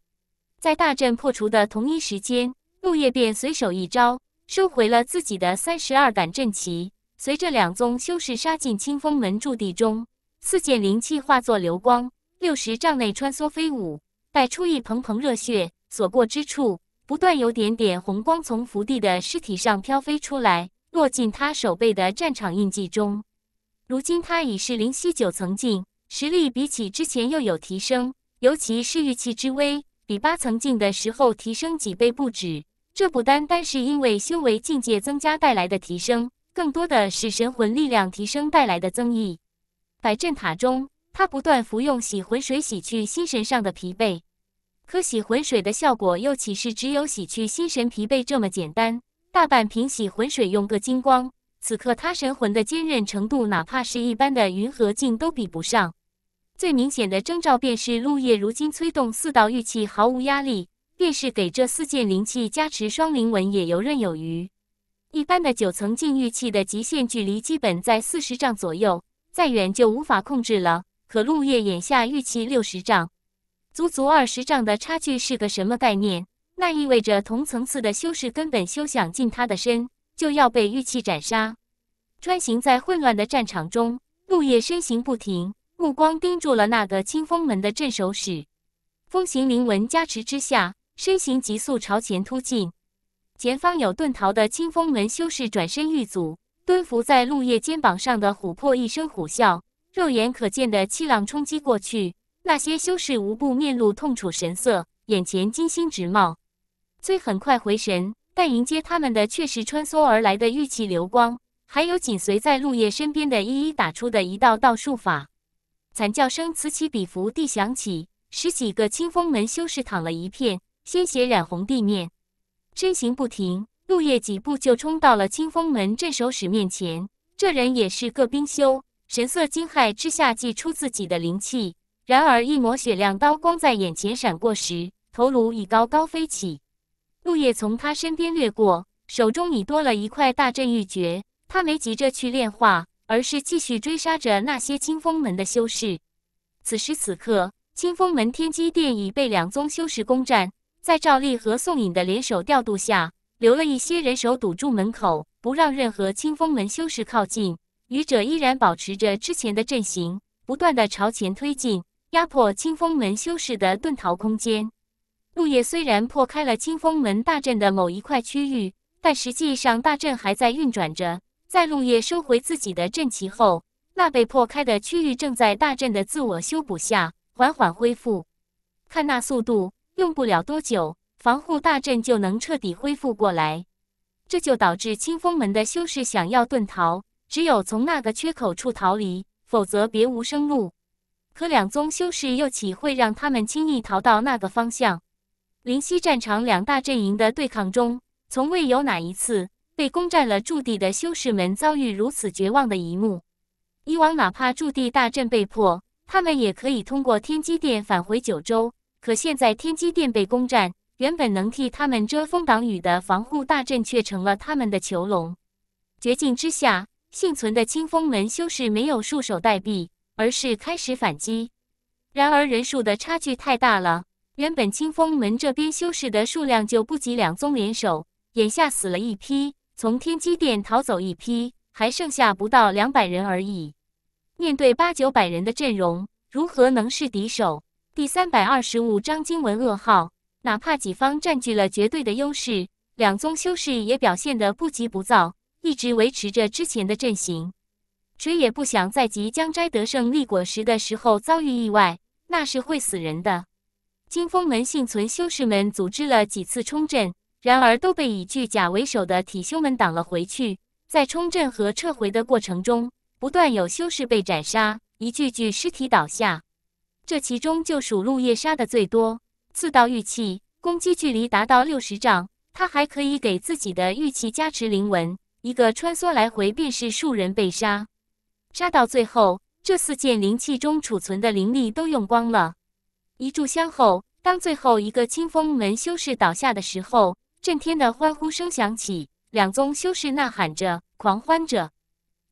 [SPEAKER 1] 在大阵破除的同一时间。陆叶便随手一招，收回了自己的三十二杆阵旗。随着两宗修士杀进清风门驻地中，四件灵器化作流光，六十丈内穿梭飞舞，带出一蓬蓬热血，所过之处，不断有点点红光从伏地的尸体上飘飞出来，落进他手背的战场印记中。如今他已是灵犀九层境，实力比起之前又有提升，尤其是玉器之威，比八层境的时候提升几倍不止。这不单单是因为修为境界增加带来的提升，更多的，是神魂力量提升带来的增益。百阵塔中，他不断服用洗魂水，洗去心神上的疲惫。可洗魂水的效果又岂是只有洗去心神疲惫这么简单？大半瓶洗魂水用个精光。此刻他神魂的坚韧程度，哪怕是一般的云和镜都比不上。最明显的征兆便是陆叶如今催动四道玉器毫无压力。便是给这四件灵器加持双灵纹也游刃有余。一般的九层禁欲器的极限距离基本在四十丈左右，再远就无法控制了。可陆叶眼下玉器六十丈，足足二十丈的差距是个什么概念？那意味着同层次的修士根本休想近他的身，就要被玉器斩杀。穿行在混乱的战场中，陆叶身形不停，目光盯住了那个清风门的镇守使。风行灵纹加持之下。身形急速朝前突进，前方有遁逃的清风门修士转身遇阻，蹲伏在陆叶肩膀上的琥珀一声虎啸，肉眼可见的气浪冲击过去，那些修士无不面露痛楚神色，眼前金星直冒。虽很快回神，但迎接他们的却是穿梭而来的玉器流光，还有紧随在陆叶身边的一一打出的一道道术法，惨叫声此起彼伏地响起，十几个清风门修士躺了一片。鲜血染红地面，身形不停，陆叶几步就冲到了清风门镇守使面前。这人也是个兵修，神色惊骇之下祭出自己的灵气。然而一抹雪亮刀光在眼前闪过时，头颅已高高飞起。陆叶从他身边掠过，手中已多了一块大阵玉珏。他没急着去炼化，而是继续追杀着那些清风门的修士。此时此刻，清风门天机殿已被两宗修士攻占。在赵丽和宋颖的联手调度下，留了一些人手堵住门口，不让任何清风门修士靠近。愚者依然保持着之前的阵型，不断的朝前推进，压迫清风门修士的遁逃空间。陆叶虽然破开了清风门大阵的某一块区域，但实际上大阵还在运转着。在陆叶收回自己的阵旗后，那被破开的区域正在大阵的自我修补下缓缓恢复。看那速度！用不了多久，防护大阵就能彻底恢复过来。这就导致清风门的修士想要遁逃，只有从那个缺口处逃离，否则别无生路。可两宗修士又岂会让他们轻易逃到那个方向？灵溪战场两大阵营的对抗中，从未有哪一次被攻占了驻地的修士们遭遇如此绝望的一幕。以往，哪怕驻地大阵被破，他们也可以通过天机殿返回九州。可现在天机殿被攻占，原本能替他们遮风挡雨的防护大阵却成了他们的囚笼。绝境之下，幸存的清风门修士没有束手待毙，而是开始反击。然而人数的差距太大了，原本清风门这边修士的数量就不及两宗联手，眼下死了一批，从天机殿逃走一批，还剩下不到两百人而已。面对八九百人的阵容，如何能是敌手？第三百二十五章惊闻噩耗。哪怕己方占据了绝对的优势，两宗修士也表现得不急不躁，一直维持着之前的阵型。谁也不想在即将摘得胜利果实的时候遭遇意外，那是会死人的。金风门幸存修士们组织了几次冲阵，然而都被以巨甲为首的体修们挡了回去。在冲阵和撤回的过程中，不断有修士被斩杀，一具具尸体倒下。这其中就属陆夜杀的最多，刺到玉器攻击距离达到六十丈，他还可以给自己的玉器加持灵纹，一个穿梭来回便是数人被杀。杀到最后，这四件灵器中储存的灵力都用光了。一炷香后，当最后一个清风门修士倒下的时候，震天的欢呼声响起，两宗修士呐喊着，狂欢着，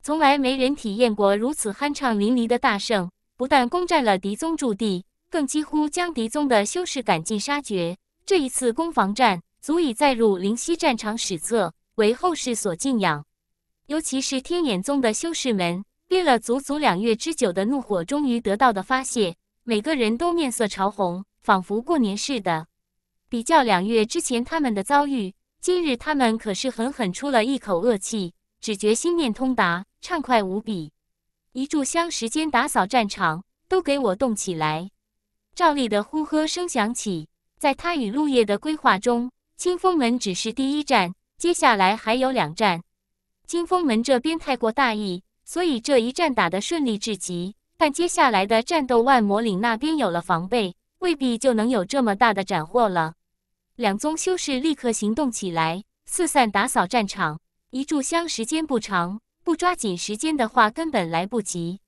[SPEAKER 1] 从来没人体验过如此酣畅淋漓的大胜。不但攻占了狄宗驻地，更几乎将狄宗的修士赶尽杀绝。这一次攻防战足以载入灵犀战场史册，为后世所敬仰。尤其是天眼宗的修士们，憋了足足两月之久的怒火终于得到的发泄，每个人都面色潮红，仿佛过年似的。比较两月之前他们的遭遇，今日他们可是狠狠出了一口恶气，只觉心念通达，畅快无比。一炷香时间打扫战场，都给我动起来！赵丽的呼喝声响起。在他与陆叶的规划中，清风门只是第一站，接下来还有两站。清风门这边太过大意，所以这一战打得顺利至极。但接下来的战斗，万魔岭那边有了防备，未必就能有这么大的斩获了。两宗修士立刻行动起来，四散打扫战场。一炷香时间不长。不抓紧时间的话，根本来不及。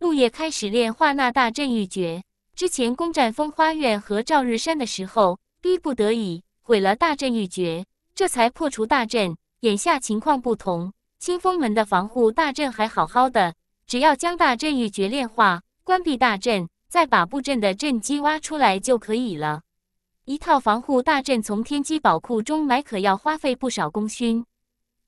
[SPEAKER 1] 陆叶开始炼化那大阵玉诀。之前攻占风花院和照日山的时候，逼不得已毁了大阵玉诀，这才破除大阵。眼下情况不同，清风门的防护大阵还好好的，只要将大阵玉诀炼化，关闭大阵，再把布阵的阵基挖出来就可以了。一套防护大阵从天机宝库中买，可要花费不少功勋。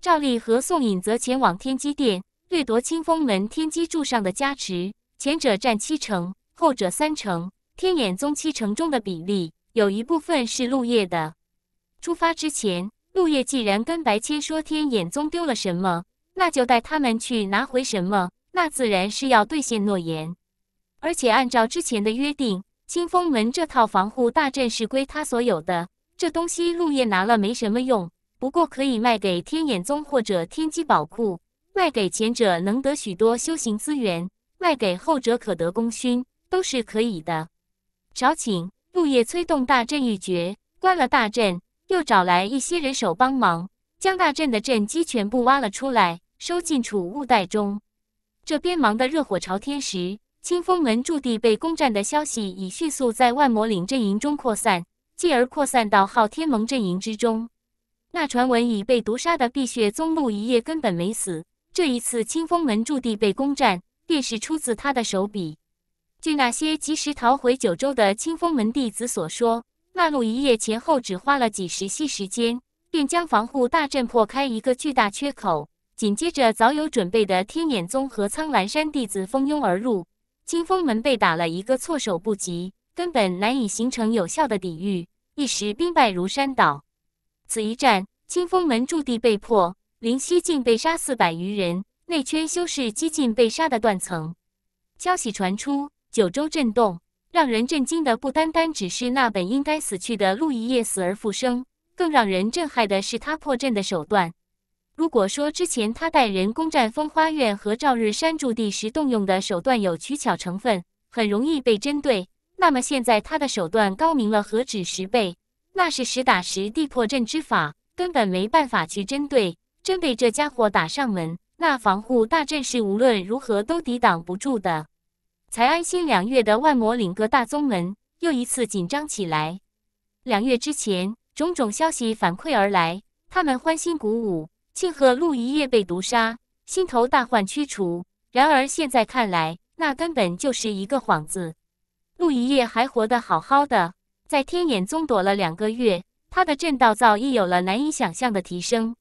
[SPEAKER 1] 赵立和宋颖则前往天机殿掠夺清风门天机柱上的加持，前者占七成，后者三成。天眼宗七成中的比例有一部分是陆叶的。出发之前，陆叶既然跟白千说天眼宗丢了什么，那就带他们去拿回什么。那自然是要兑现诺言，而且按照之前的约定，清风门这套防护大阵是归他所有的。这东西陆叶拿了没什么用。不过可以卖给天眼宗或者天机宝库，卖给前者能得许多修行资源，卖给后者可得功勋，都是可以的。少顷，陆叶催动大阵一绝，关了大阵，又找来一些人手帮忙，将大阵的阵基全部挖了出来，收进储物袋中。这边忙得热火朝天时，清风门驻地被攻占的消息已迅速在万魔岭阵营中扩散，继而扩散到昊天盟阵营之中。那传闻已被毒杀的碧血宗陆一叶根本没死。这一次清风门驻地被攻占，便是出自他的手笔。据那些及时逃回九州的清风门弟子所说，那陆一叶前后只花了几十息时间，便将防护大阵破开一个巨大缺口。紧接着，早有准备的天眼宗和苍澜山弟子蜂拥而入，清风门被打了一个措手不及，根本难以形成有效的抵御，一时兵败如山倒。此一战，清风门驻地被破，灵犀境被杀四百余人，内圈修士几近被杀的断层。消息传出，九州震动。让人震惊的不单单只是那本应该死去的陆一叶死而复生，更让人震撼的是他破阵的手段。如果说之前他带人攻占风花院和照日山驻地时动用的手段有取巧成分，很容易被针对，那么现在他的手段高明了何止十倍？那是实打实地破阵之法，根本没办法去针对。真被这家伙打上门，那防护大阵是无论如何都抵挡不住的。才安心两月的万魔领各大宗门又一次紧张起来。两月之前，种种消息反馈而来，他们欢欣鼓舞，庆贺陆一叶被毒杀，心头大患驱除。然而现在看来，那根本就是一个幌子。陆一叶还活得好好的。在天眼宗躲了两个月，他的震道造诣有了难以想象的提升。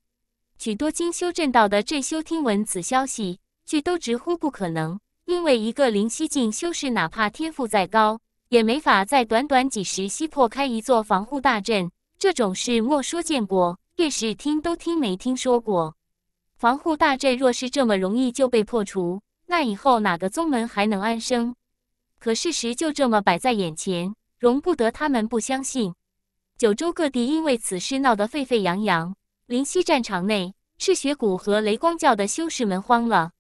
[SPEAKER 1] 许多精修震道的镇修听闻此消息，却都直呼不可能。因为一个灵犀境修士，哪怕天赋再高，也没法在短短几时息破开一座防护大阵。这种事莫说见过，便是听都听没听说过。防护大阵若是这么容易就被破除，那以后哪个宗门还能安生？可事实就这么摆在眼前。容不得他们不相信，九州各地因为此事闹得沸沸扬扬。灵溪战场内，赤血谷和雷光教的修士们慌了。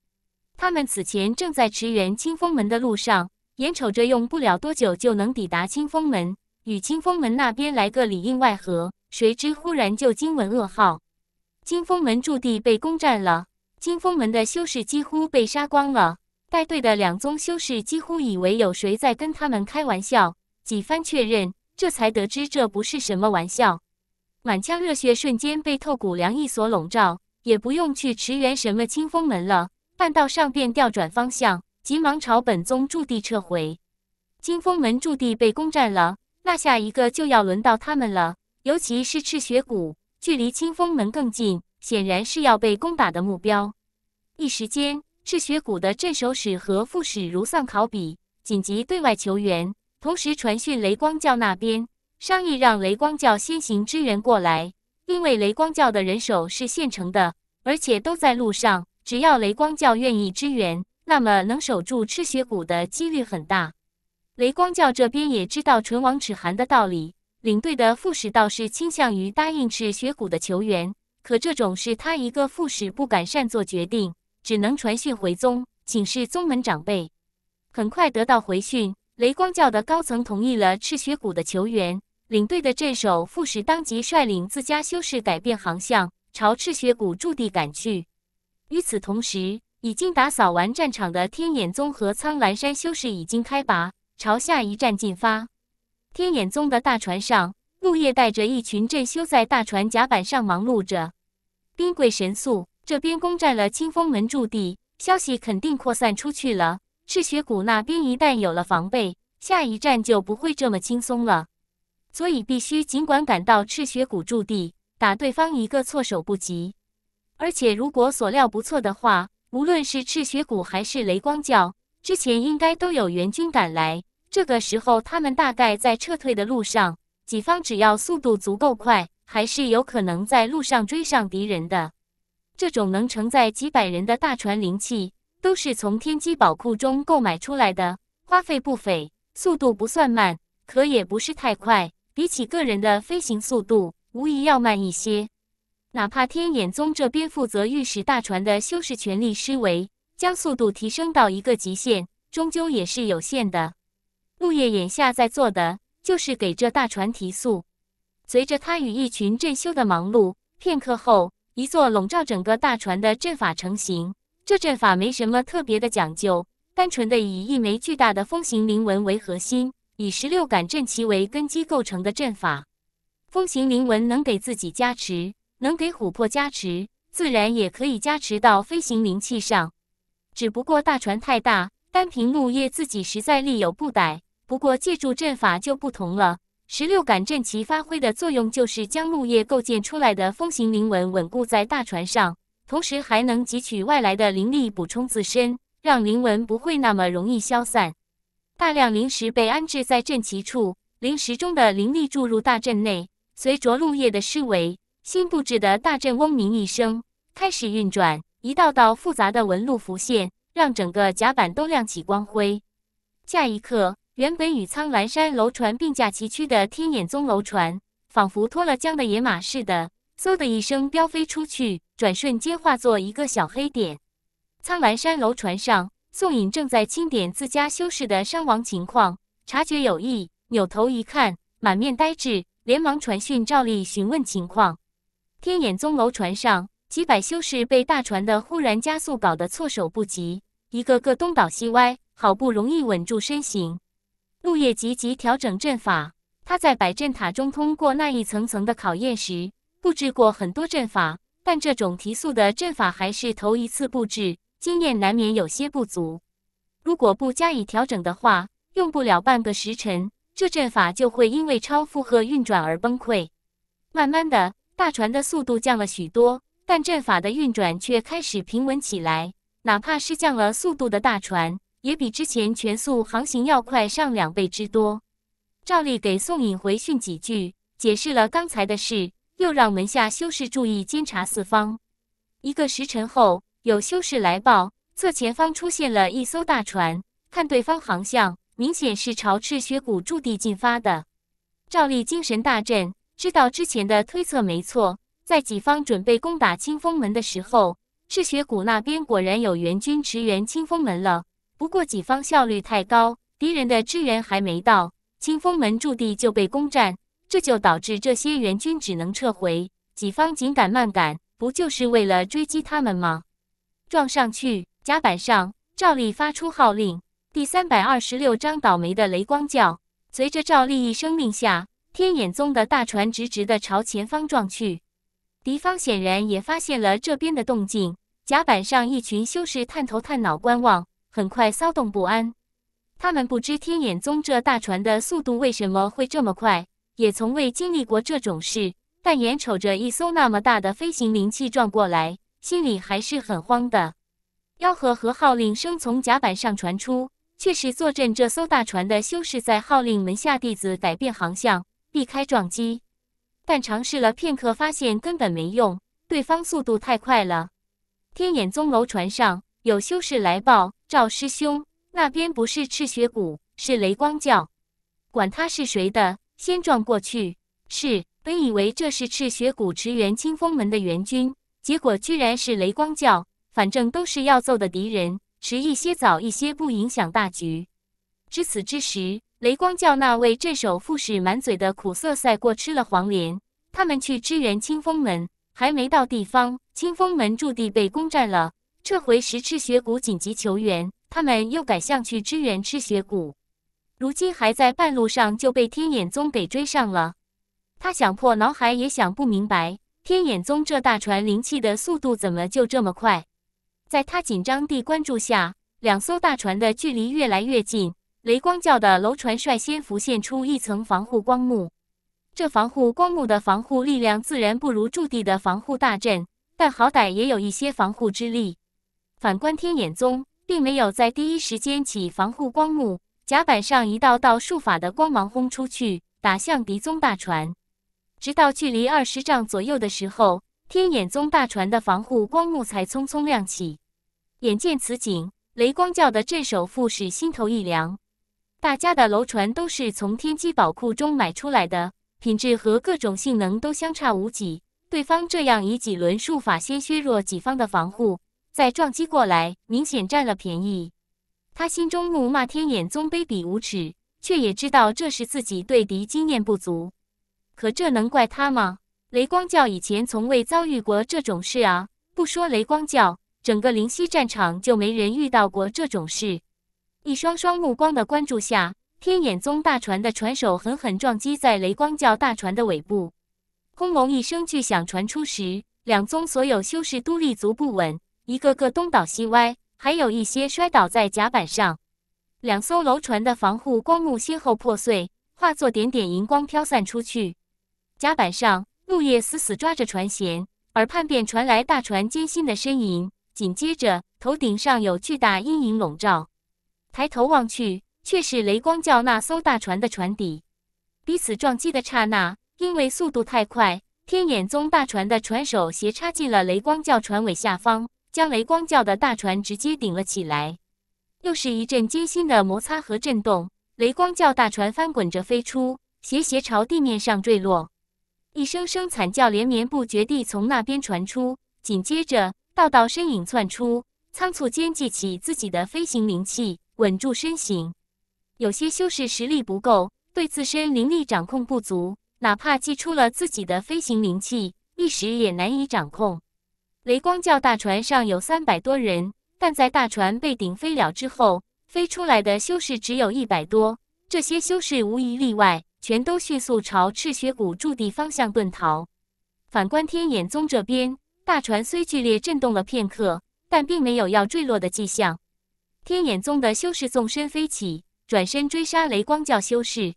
[SPEAKER 1] 他们此前正在驰援清风门的路上，眼瞅着用不了多久就能抵达清风门，与清风门那边来个里应外合。谁知忽然就惊闻噩耗，清风门驻地被攻占了，清风门的修士几乎被杀光了。带队的两宗修士几乎以为有谁在跟他们开玩笑。几番确认，这才得知这不是什么玩笑。满腔热血瞬间被透骨凉意所笼罩，也不用去驰援什么清风门了。半道上便调转方向，急忙朝本宗驻地撤回。清风门驻地被攻占了，那下一个就要轮到他们了。尤其是赤血谷，距离清风门更近，显然是要被攻打的目标。一时间，赤血谷的镇守使和副使如丧考妣，紧急对外求援。同时传讯雷光教那边，商议让雷光教先行支援过来，因为雷光教的人手是现成的，而且都在路上。只要雷光教愿意支援，那么能守住赤血谷的几率很大。雷光教这边也知道唇亡齿寒的道理，领队的副使倒是倾向于答应赤血谷的求援，可这种事他一个副使不敢擅作决定，只能传讯回宗，请示宗门长辈。很快得到回讯。雷光教的高层同意了赤血谷的求援，领队的镇守副使当即率领自家修士改变航向，朝赤血谷驻地赶去。与此同时，已经打扫完战场的天眼宗和苍蓝山修士已经开拔，朝下一站进发。天眼宗的大船上，陆叶带着一群镇修在大船甲板上忙碌着。兵贵神速，这边攻占了清风门驻地，消息肯定扩散出去了。赤血谷那边一旦有了防备，下一站就不会这么轻松了。所以必须尽管赶到赤血谷驻地，打对方一个措手不及。而且如果所料不错的话，无论是赤血谷还是雷光教，之前应该都有援军赶来。这个时候他们大概在撤退的路上，己方只要速度足够快，还是有可能在路上追上敌人的。这种能承载几百人的大船灵器。都是从天机宝库中购买出来的，花费不菲，速度不算慢，可也不是太快。比起个人的飞行速度，无疑要慢一些。哪怕天眼宗这边负责御史大船的修士全力施为，将速度提升到一个极限，终究也是有限的。陆叶眼下在做的，就是给这大船提速。随着他与一群镇修的忙碌，片刻后，一座笼罩整个大船的阵法成型。这阵法没什么特别的讲究，单纯的以一枚巨大的风行灵纹为核心，以十六杆阵旗为根基构成的阵法。风行灵纹能给自己加持，能给琥珀加持，自然也可以加持到飞行灵器上。只不过大船太大，单凭木叶自己实在力有不逮。不过借助阵法就不同了，十六杆阵旗发挥的作用就是将木叶构建出来的风行灵纹稳固在大船上。同时还能汲取外来的灵力补充自身，让灵纹不会那么容易消散。大量灵石被安置在阵旗处，灵石中的灵力注入大阵内，随着陆叶的思为，新布置的大阵嗡鸣一声，开始运转。一道道复杂的纹路浮现，让整个甲板都亮起光辉。下一刻，原本与苍澜山楼船并驾齐驱的天眼宗楼船，仿佛脱了缰的野马似的，嗖的一声飙飞出去。转瞬间化作一个小黑点。苍兰山楼船上，宋颖正在清点自家修士的伤亡情况，察觉有异，扭头一看，满面呆滞，连忙传讯照例询问情况。天眼宗楼船上，几百修士被大船的忽然加速搞得措手不及，一个个东倒西歪，好不容易稳住身形。陆叶急急调整阵法，他在百阵塔中通过那一层层的考验时，布置过很多阵法。但这种提速的阵法还是头一次布置，经验难免有些不足。如果不加以调整的话，用不了半个时辰，这阵法就会因为超负荷运转而崩溃。慢慢的大船的速度降了许多，但阵法的运转却开始平稳起来。哪怕是降了速度的大船，也比之前全速航行要快上两倍之多。照例给宋颖回讯几句，解释了刚才的事。又让门下修士注意监察四方。一个时辰后，有修士来报，侧前方出现了一艘大船，看对方航向，明显是朝赤血谷驻地进发的。赵立精神大振，知道之前的推测没错，在己方准备攻打清风门的时候，赤血谷那边果然有援军驰援清风门了。不过己方效率太高，敌人的支援还没到，清风门驻地就被攻占。这就导致这些援军只能撤回，己方紧赶慢赶，不就是为了追击他们吗？撞上去！甲板上，赵立发出号令。第三百二十六章倒霉的雷光教。随着赵立一声令下，天眼宗的大船直直的朝前方撞去。敌方显然也发现了这边的动静，甲板上一群修士探头探脑观望，很快骚动不安。他们不知天眼宗这大船的速度为什么会这么快。也从未经历过这种事，但眼瞅着一艘那么大的飞行灵器撞过来，心里还是很慌的。吆喝和号令声从甲板上传出，却是坐镇这艘大船的修士在号令门下弟子改变航向，避开撞击。但尝试了片刻，发现根本没用，对方速度太快了。天眼宗楼船上有修士来报：“赵师兄，那边不是赤血谷，是雷光教，管他是谁的。”先撞过去是，本以为这是赤血谷驰援清风门的援军，结果居然是雷光教。反正都是要揍的敌人，迟一些早一些不影响大局。至此之时，雷光教那位镇守副使满嘴的苦涩，赛过吃了黄连。他们去支援清风门，还没到地方，清风门驻地被攻占了。这回是赤血谷紧急求援，他们又改向去支援赤血谷。如今还在半路上就被天眼宗给追上了，他想破脑海也想不明白，天眼宗这大船灵气的速度怎么就这么快？在他紧张地关注下，两艘大船的距离越来越近。雷光教的楼船率先浮现出一层防护光幕，这防护光幕的防护力量自然不如驻地的防护大阵，但好歹也有一些防护之力。反观天眼宗，并没有在第一时间起防护光幕。甲板上一道道术法的光芒轰出去，打向狄宗大船。直到距离二十丈左右的时候，天眼宗大船的防护光幕才匆匆亮起。眼见此景，雷光教的镇守副使心头一凉。大家的楼船都是从天机宝库中买出来的，品质和各种性能都相差无几。对方这样以几轮术法先削弱己方的防护，再撞击过来，明显占了便宜。他心中怒骂天眼宗卑鄙无耻，却也知道这是自己对敌经验不足。可这能怪他吗？雷光教以前从未遭遇过这种事啊！不说雷光教，整个灵溪战场就没人遇到过这种事。一双双目光的关注下，天眼宗大船的船首狠狠撞击在雷光教大船的尾部，轰隆一声巨响传出时，两宗所有修士都立足不稳，一个个东倒西歪。还有一些摔倒在甲板上，两艘楼船的防护光幕先后破碎，化作点点荧光飘散出去。甲板上，陆叶死死抓着船舷，耳畔便传来大船艰辛的呻吟。紧接着，头顶上有巨大阴影笼罩，抬头望去，却是雷光教那艘大船的船底。彼此撞击的刹那，因为速度太快，天眼宗大船的船首斜插进了雷光教船尾下方。将雷光教的大船直接顶了起来，又是一阵艰辛的摩擦和震动，雷光教大船翻滚着飞出，斜斜朝地面上坠落。一声声惨叫连绵不绝地从那边传出，紧接着道道身影窜出，仓促间祭起自己的飞行灵气，稳住身形。有些修士实力不够，对自身灵力掌控不足，哪怕祭出了自己的飞行灵气，一时也难以掌控。雷光教大船上有三百多人，但在大船被顶飞了之后，飞出来的修士只有一百多。这些修士无一例外，全都迅速朝赤血谷驻地方向遁逃。反观天眼宗这边，大船虽剧烈震动了片刻，但并没有要坠落的迹象。天眼宗的修士纵身飞起，转身追杀雷光教修士。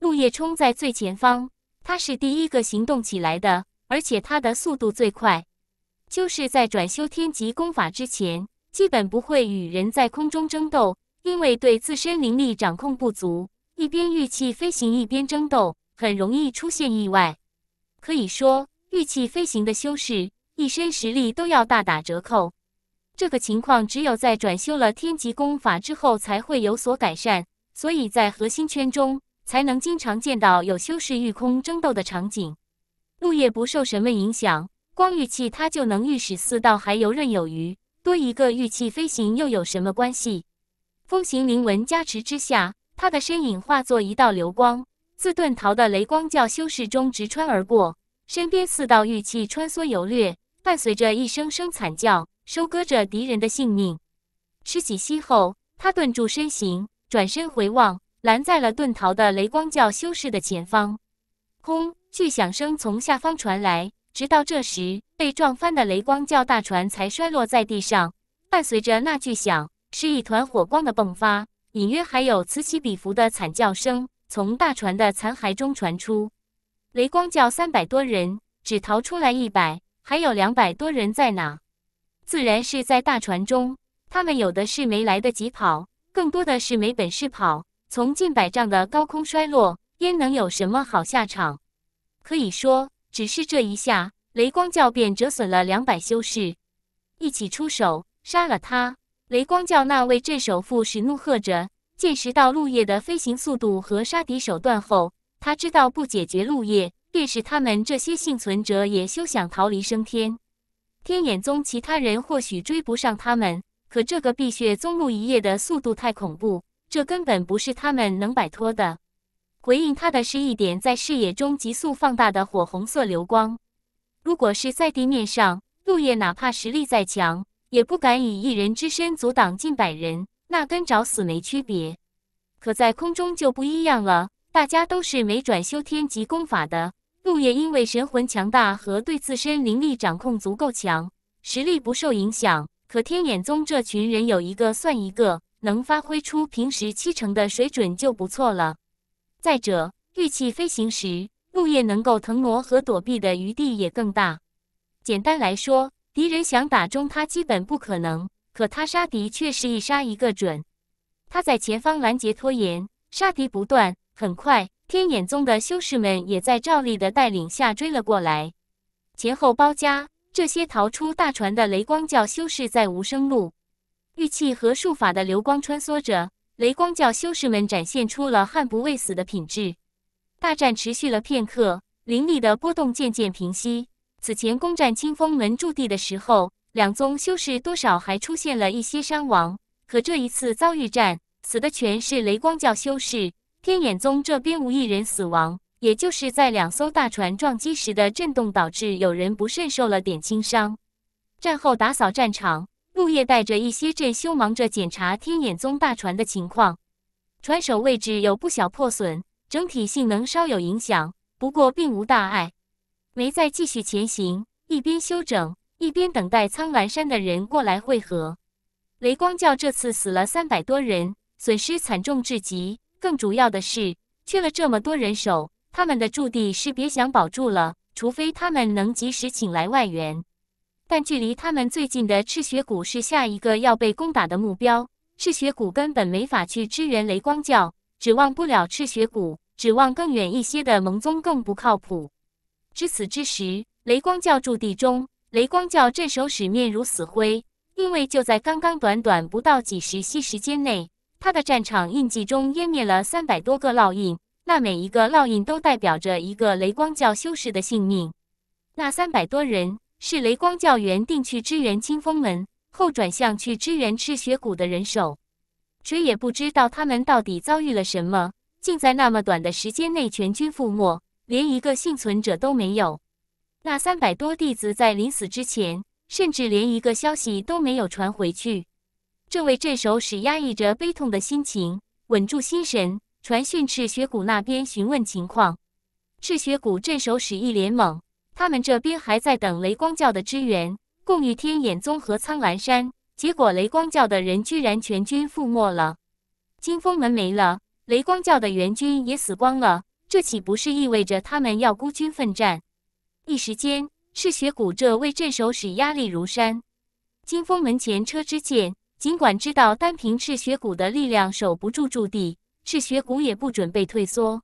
[SPEAKER 1] 陆夜冲在最前方，他是第一个行动起来的，而且他的速度最快。就是在转修天级功法之前，基本不会与人在空中争斗，因为对自身灵力掌控不足，一边御气飞行一边争斗，很容易出现意外。可以说，御气飞行的修士一身实力都要大打折扣。这个情况只有在转修了天级功法之后才会有所改善，所以在核心圈中才能经常见到有修士御空争斗的场景。陆叶不受什么影响。光玉器，它就能御使四道，还游刃有余。多一个玉器飞行又有什么关系？风行灵纹加持之下，他的身影化作一道流光，自遁逃的雷光教修士中直穿而过。身边四道玉器穿梭游掠，伴随着一声声惨叫，收割着敌人的性命。吃几息后，他顿住身形，转身回望，拦在了遁逃的雷光教修士的前方。轰！巨响声从下方传来。直到这时，被撞翻的雷光教大船才摔落在地上。伴随着那巨响，是一团火光的迸发，隐约还有此起彼伏的惨叫声从大船的残骸中传出。雷光教三百多人，只逃出来一百，还有两百多人在哪？自然是在大船中。他们有的是没来得及跑，更多的是没本事跑。从近百丈的高空摔落，焉能有什么好下场？可以说。只是这一下，雷光教便折损了两百修士。一起出手杀了他！雷光教那位镇守副使怒喝着。见识到陆叶的飞行速度和杀敌手段后，他知道不解决陆叶，便是他们这些幸存者也休想逃离升天。天眼宗其他人或许追不上他们，可这个碧血宗陆一叶的速度太恐怖，这根本不是他们能摆脱的。回应他的是一点在视野中急速放大的火红色流光。如果是在地面上，陆叶哪怕实力再强，也不敢以一人之身阻挡近百人，那跟找死没区别。可在空中就不一样了，大家都是没转修天级功法的。陆叶因为神魂强大和对自身灵力掌控足够强，实力不受影响。可天眼宗这群人有一个算一个，能发挥出平时七成的水准就不错了。再者，玉器飞行时，陆叶能够腾挪和躲避的余地也更大。简单来说，敌人想打中他，基本不可能；可他杀敌却是一杀一个准。他在前方拦截、拖延，杀敌不断。很快，天眼宗的修士们也在赵丽的带领下追了过来，前后包夹。这些逃出大船的雷光教修士，在无声路、玉器和术法的流光穿梭着。雷光教修士们展现出了悍不畏死的品质。大战持续了片刻，灵力的波动渐渐平息。此前攻占清风门驻地的时候，两宗修士多少还出现了一些伤亡，可这一次遭遇战，死的全是雷光教修士。天眼宗这边无一人死亡，也就是在两艘大船撞击时的震动导致有人不慎受了点轻伤。战后打扫战场。陆叶带着一些镇修忙着检查天眼宗大船的情况，船首位置有不小破损，整体性能稍有影响，不过并无大碍。没再继续前行，一边休整，一边等待苍蓝山的人过来汇合。雷光教这次死了三百多人，损失惨重至极。更主要的是，缺了这么多人手，他们的驻地是别想保住了，除非他们能及时请来外援。但距离他们最近的赤血谷是下一个要被攻打的目标。赤血谷根本没法去支援雷光教，指望不了赤血谷，指望更远一些的盟宗更不靠谱。至此之时，雷光教驻地中，雷光教镇守使面如死灰，因为就在刚刚短短不到几十息时间内，他的战场印记中湮灭了三百多个烙印，那每一个烙印都代表着一个雷光教修士的性命，那三百多人。是雷光教员定去支援清风门，后转向去支援赤雪谷的人手。谁也不知道他们到底遭遇了什么，竟在那么短的时间内全军覆没，连一个幸存者都没有。那三百多弟子在临死之前，甚至连一个消息都没有传回去。这位镇守使压抑着悲痛的心情，稳住心神，传讯赤雪谷那边询问情况。赤雪谷镇守使一脸懵。他们这边还在等雷光教的支援，共御天眼综合苍兰山。结果雷光教的人居然全军覆没了，金风门没了，雷光教的援军也死光了。这岂不是意味着他们要孤军奋战？一时间，赤血谷这位镇守使压力如山。金风门前车之鉴，尽管知道单凭赤血谷的力量守不住驻地，赤血谷也不准备退缩。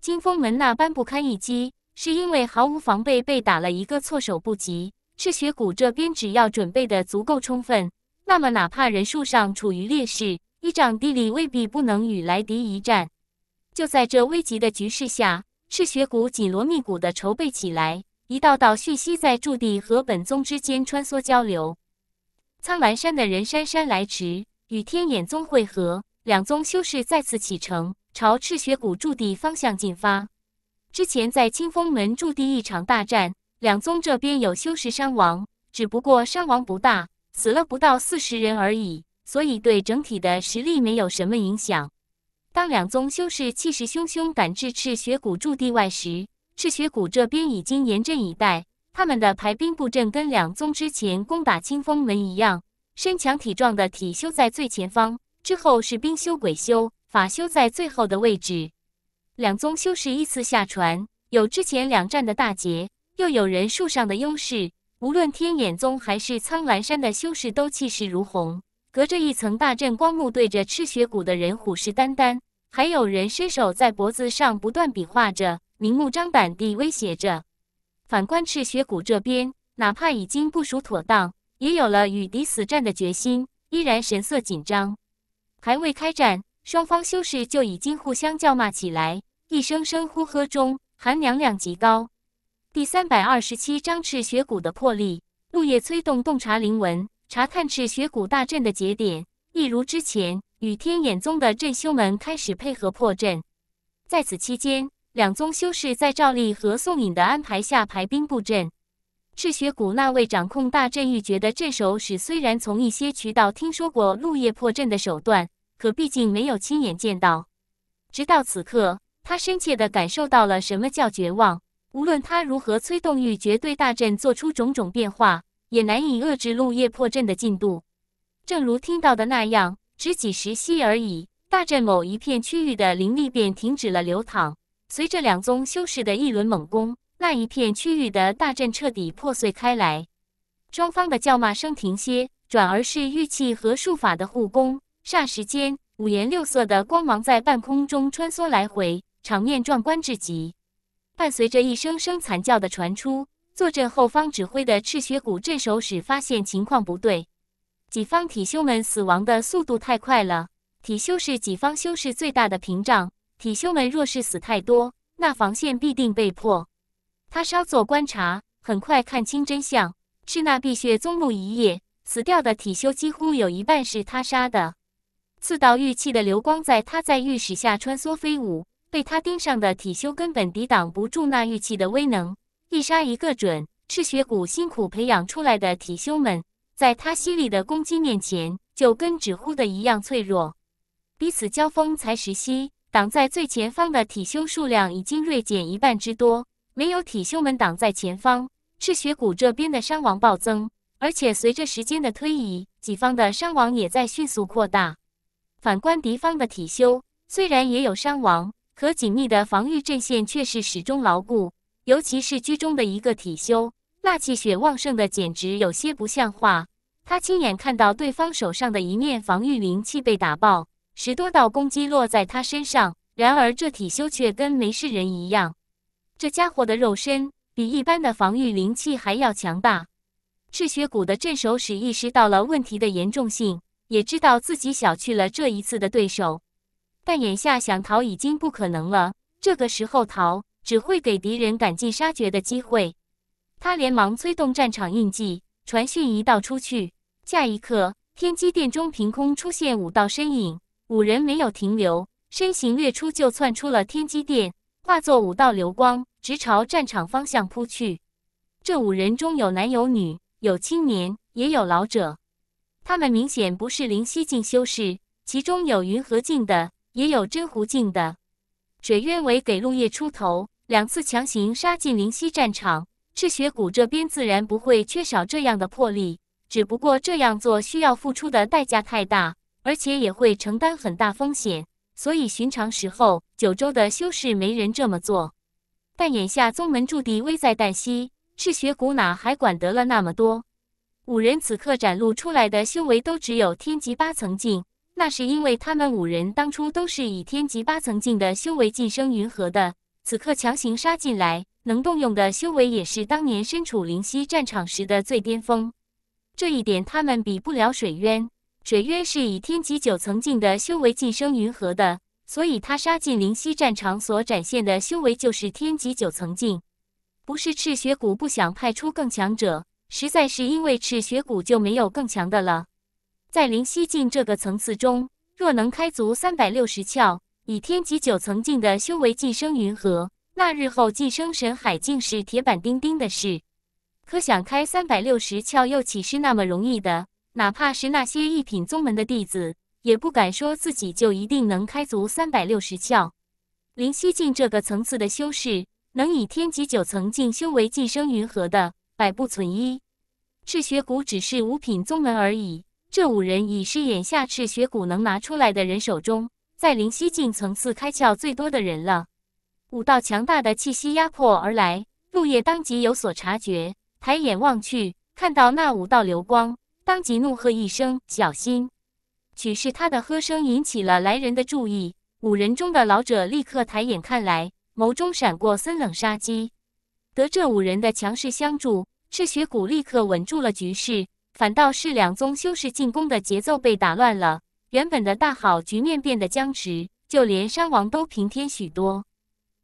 [SPEAKER 1] 金风门那般不堪一击。是因为毫无防备被打了一个措手不及。赤血谷这边只要准备的足够充分，那么哪怕人数上处于劣势，依仗地理未必不能与来敌一战。就在这危急的局势下，赤血谷紧锣密鼓地筹备起来，一道道讯息在驻地和本宗之间穿梭交流。苍兰山的人姗姗来迟，与天眼宗会合，两宗修士再次启程，朝赤血谷驻地方向进发。之前在清风门驻地一场大战，两宗这边有修士伤亡，只不过伤亡不大，死了不到四十人而已，所以对整体的实力没有什么影响。当两宗修士气势汹汹赶至赤血谷驻地外时，赤血谷这边已经严阵以待。他们的排兵布阵跟两宗之前攻打清风门一样，身强体壮的体修在最前方，之后是兵修、鬼修、法修在最后的位置。两宗修士依次下船，有之前两战的大捷，又有人数上的优势。无论天眼宗还是苍兰山的修士，都气势如虹，隔着一层大阵光幕，对着赤血谷的人虎视眈眈。还有人伸手在脖子上不断比划着，明目张胆地威胁着。反观赤血谷这边，哪怕已经部署妥当，也有了与敌死战的决心，依然神色紧张。还未开战。双方修士就已经互相叫骂起来，一声声呼喝中，含娘量极高。第三百二十七章赤血谷的魄力。陆夜催动洞察灵纹，查看赤血谷大阵的节点，一如之前与天眼宗的阵修们开始配合破阵。在此期间，两宗修士在赵立和宋颖的安排下排兵布阵。赤血谷那位掌控大阵欲绝的阵守使虽然从一些渠道听说过陆夜破阵的手段。可毕竟没有亲眼见到，直到此刻，他深切的感受到了什么叫绝望。无论他如何催动玉绝对大阵做出种种变化，也难以遏制陆叶破阵的进度。正如听到的那样，只几时息而已。大阵某一片区域的灵力便停止了流淌。随着两宗修士的一轮猛攻，那一片区域的大阵彻底破碎开来。双方的叫骂声停歇，转而是玉器和术法的互攻。霎时间，五颜六色的光芒在半空中穿梭来回，场面壮观至极。伴随着一声声惨叫的传出，坐镇后方指挥的赤血谷镇守使发现情况不对，己方体修们死亡的速度太快了。体修是己方修士最大的屏障，体修们若是死太多，那防线必定被破。他稍作观察，很快看清真相：赤那碧血宗路一夜死掉的体修几乎有一半是他杀的。四道玉器的流光在他在玉石下穿梭飞舞，被他盯上的体修根本抵挡不住那玉器的威能，一杀一个准。赤血谷辛苦培养出来的体修们，在他犀利的攻击面前，就跟纸糊的一样脆弱。彼此交锋才十息，挡在最前方的体修数量已经锐减一半之多。没有体修们挡在前方，赤血谷这边的伤亡暴增，而且随着时间的推移，己方的伤亡也在迅速扩大。反观敌方的体修，虽然也有伤亡，可紧密的防御阵线却是始终牢固。尤其是居中的一个体修，那气血旺盛的简直有些不像话。他亲眼看到对方手上的一面防御灵气被打爆，十多道攻击落在他身上，然而这体修却跟没事人一样。这家伙的肉身比一般的防御灵气还要强大。赤血谷的镇守使意识到了问题的严重性。也知道自己小觑了这一次的对手，但眼下想逃已经不可能了。这个时候逃，只会给敌人赶尽杀绝的机会。他连忙催动战场印记，传讯一道出去。下一刻，天机殿中凭空出现五道身影，五人没有停留，身形跃出就窜出了天机殿，化作五道流光，直朝战场方向扑去。这五人中有男有女，有青年，也有老者。他们明显不是灵溪境修士，其中有云和境的，也有真湖境的。水渊为给陆叶出头，两次强行杀进灵溪战场，赤血谷这边自然不会缺少这样的魄力。只不过这样做需要付出的代价太大，而且也会承担很大风险，所以寻常时候九州的修士没人这么做。但眼下宗门驻地危在旦夕，赤血谷哪还管得了那么多？五人此刻展露出来的修为都只有天级八层境，那是因为他们五人当初都是以天级八层境的修为晋升云河的。此刻强行杀进来，能动用的修为也是当年身处灵犀战场时的最巅峰。这一点他们比不了水渊，水渊是以天级九层境的修为晋升云河的，所以他杀进灵犀战场所展现的修为就是天级九层境。不是赤血谷不想派出更强者。实在是因为赤血骨就没有更强的了。在灵犀境这个层次中，若能开足三百六十窍，以天级九层境的修为晋升云河，那日后晋升神海境是铁板钉钉的事。可想开三百六十窍又岂是那么容易的？哪怕是那些一品宗门的弟子，也不敢说自己就一定能开足三百六十窍。灵犀境这个层次的修士，能以天级九层境修为晋升云河的。百不存一，赤血谷只是五品宗门而已。这五人已是眼下赤血谷能拿出来的人手中，在灵犀境层次开窍最多的人了。五道强大的气息压迫而来，陆夜当即有所察觉，抬眼望去，看到那五道流光，当即怒喝一声：“小心！”许是他的喝声引起了来人的注意，五人中的老者立刻抬眼看来，眸中闪过森冷杀机。得这五人的强势相助，赤血谷立刻稳住了局势。反倒是两宗修士进攻的节奏被打乱了，原本的大好局面变得僵持，就连伤亡都平添许多。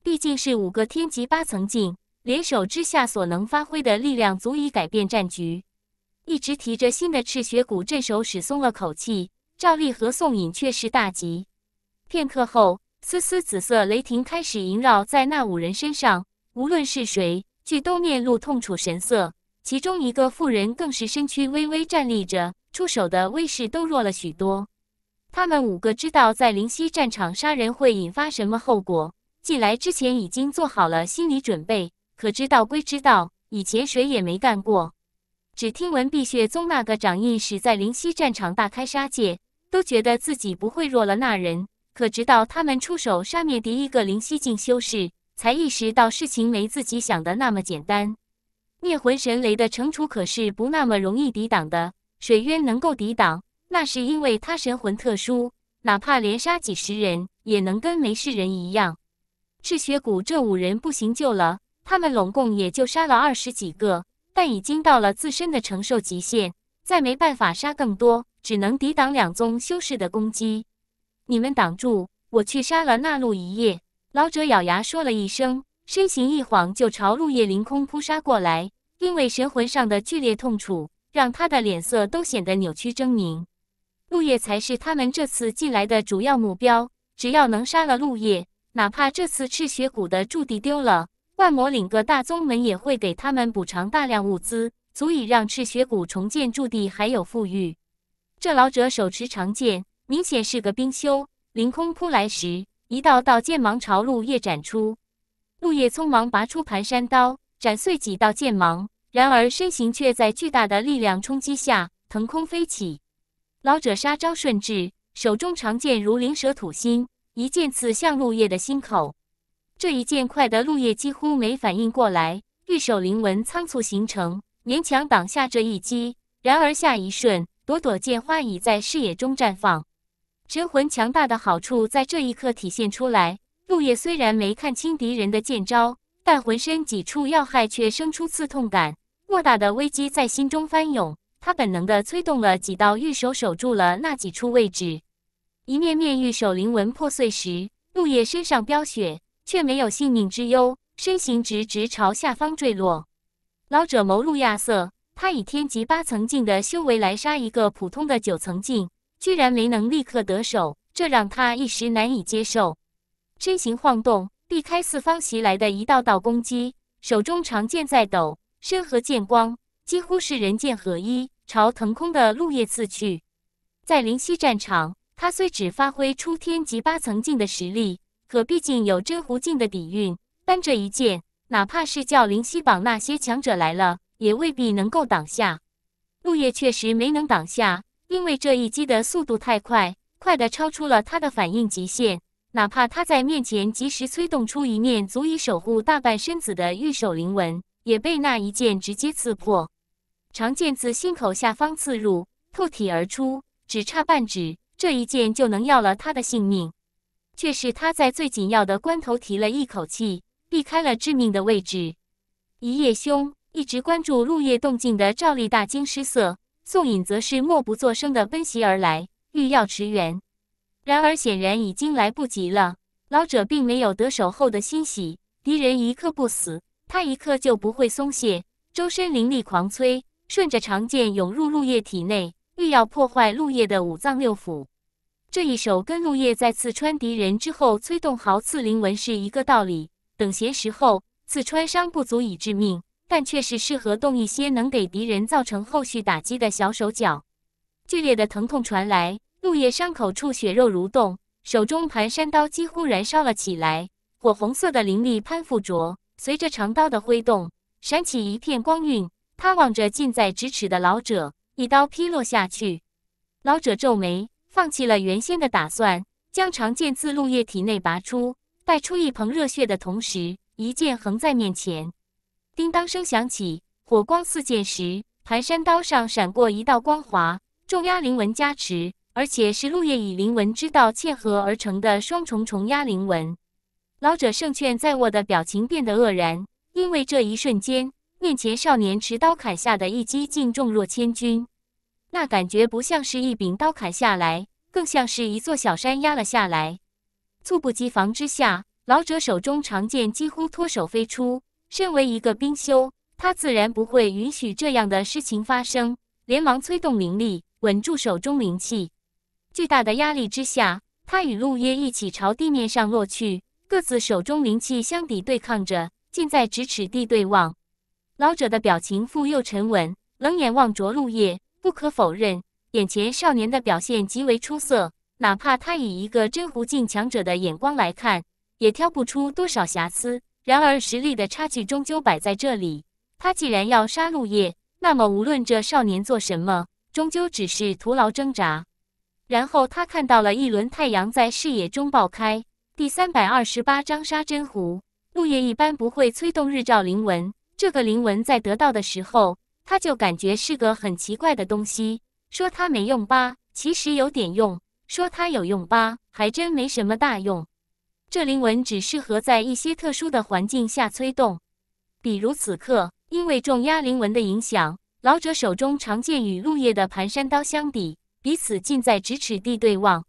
[SPEAKER 1] 毕竟是五个天级八层境联手之下，所能发挥的力量足以改变战局。一直提着新的赤血谷镇守使松了口气。赵立和宋颖却是大吉。片刻后，丝丝紫色雷霆开始萦绕在那五人身上。无论是谁，俱都面露痛楚神色。其中一个妇人更是身躯微微站立着，出手的威势都弱了许多。他们五个知道在灵溪战场杀人会引发什么后果，既来之前已经做好了心理准备。可知道归知道，以前谁也没干过，只听闻碧血宗那个掌印使在灵溪战场大开杀戒，都觉得自己不会弱了那人。可直到他们出手杀灭第一个灵溪境修士。才意识到事情没自己想的那么简单。灭魂神雷的惩处可是不那么容易抵挡的。水渊能够抵挡，那是因为他神魂特殊，哪怕连杀几十人也能跟没事人一样。赤血谷这五人不行救了，他们拢共也就杀了二十几个，但已经到了自身的承受极限，再没办法杀更多，只能抵挡两宗修士的攻击。你们挡住，我去杀了那路一夜。老者咬牙说了一声，身形一晃就朝陆叶凌空扑杀过来。因为神魂上的剧烈痛楚，让他的脸色都显得扭曲狰狞。陆叶才是他们这次进来的主要目标，只要能杀了陆叶，哪怕这次赤血谷的驻地丢了，万魔岭各大宗门也会给他们补偿大量物资，足以让赤血谷重建驻地还有富裕。这老者手持长剑，明显是个冰修，凌空扑来时。一道道剑芒朝陆叶斩出，陆叶匆忙拔出盘山刀，斩碎几道剑芒。然而身形却在巨大的力量冲击下腾空飞起。老者杀招顺至，手中长剑如灵蛇吐心，一剑刺向陆叶的心口。这一剑快得陆叶几乎没反应过来，玉手灵纹仓促形成，勉强挡下这一击。然而下一瞬，朵朵剑花已在视野中绽放。神魂强大的好处在这一刻体现出来。陆叶虽然没看清敌人的剑招，但浑身几处要害却生出刺痛感，莫大的危机在心中翻涌。他本能地催动了几道玉手，守住了那几处位置。一面面玉手灵纹破碎时，陆叶身上飙血，却没有性命之忧，身形直直朝下方坠落。老者眸露亚瑟，他以天级八层镜的修为来杀一个普通的九层镜。居然没能立刻得手，这让他一时难以接受。身形晃动，避开四方袭来的一道道攻击，手中长剑在抖，身和剑光几乎是人剑合一，朝腾空的陆叶刺去。在灵溪战场，他虽只发挥出天级八层境的实力，可毕竟有真狐境的底蕴，单这一剑，哪怕是叫灵溪榜那些强者来了，也未必能够挡下。陆叶确实没能挡下。因为这一击的速度太快，快的超出了他的反应极限，哪怕他在面前及时催动出一面足以守护大半身子的御守灵纹，也被那一剑直接刺破。长剑自心口下方刺入，透体而出，只差半指，这一剑就能要了他的性命。却是他在最紧要的关头提了一口气，避开了致命的位置。一夜兄一直关注陆夜动静的赵立大惊失色。宋隐则是默不作声地奔袭而来，欲要驰援。然而显然已经来不及了。老者并没有得手后的欣喜，敌人一刻不死，他一刻就不会松懈。周身灵力狂催，顺着长剑涌入陆叶体内，欲要破坏陆叶的五脏六腑。这一手跟陆叶在刺穿敌人之后催动豪刺灵纹是一个道理。等闲时候，刺穿伤不足以致命。但却是适合动一些能给敌人造成后续打击的小手脚。剧烈的疼痛传来，陆叶伤口处血肉蠕动，手中盘山刀几乎燃烧了起来，火红色的灵力攀附着，随着长刀的挥动，闪起一片光晕。他望着近在咫尺的老者，一刀劈落下去。老者皱眉，放弃了原先的打算，将长剑自陆叶体内拔出，带出一盆热血的同时，一剑横在面前。叮当声响起，火光四溅时，盘山刀上闪过一道光华，重压灵纹加持，而且是陆夜以灵纹之道嵌合而成的双重重压灵纹。老者胜券在握的表情变得愕然，因为这一瞬间，面前少年持刀砍下的一击竟重若千钧，那感觉不像是一柄刀砍下来，更像是一座小山压了下来。猝不及防之下，老者手中长剑几乎脱手飞出。身为一个冰修，他自然不会允许这样的事情发生，连忙催动灵力，稳住手中灵气。巨大的压力之下，他与陆叶一起朝地面上落去，各自手中灵气相抵对抗着，近在咫尺地对望。老者的表情富又沉稳，冷眼望着陆叶。不可否认，眼前少年的表现极为出色，哪怕他以一个真狐境强者的眼光来看，也挑不出多少瑕疵。然而实力的差距终究摆在这里。他既然要杀陆叶，那么无论这少年做什么，终究只是徒劳挣扎。然后他看到了一轮太阳在视野中爆开。第三百二十八章杀真狐。陆叶一般不会催动日照灵纹，这个灵纹在得到的时候，他就感觉是个很奇怪的东西。说它没用吧，其实有点用；说它有用吧，还真没什么大用。这灵纹只适合在一些特殊的环境下催动，比如此刻，因为重压灵纹的影响，老者手中长剑与陆叶的盘山刀相抵，彼此近在咫尺地对望。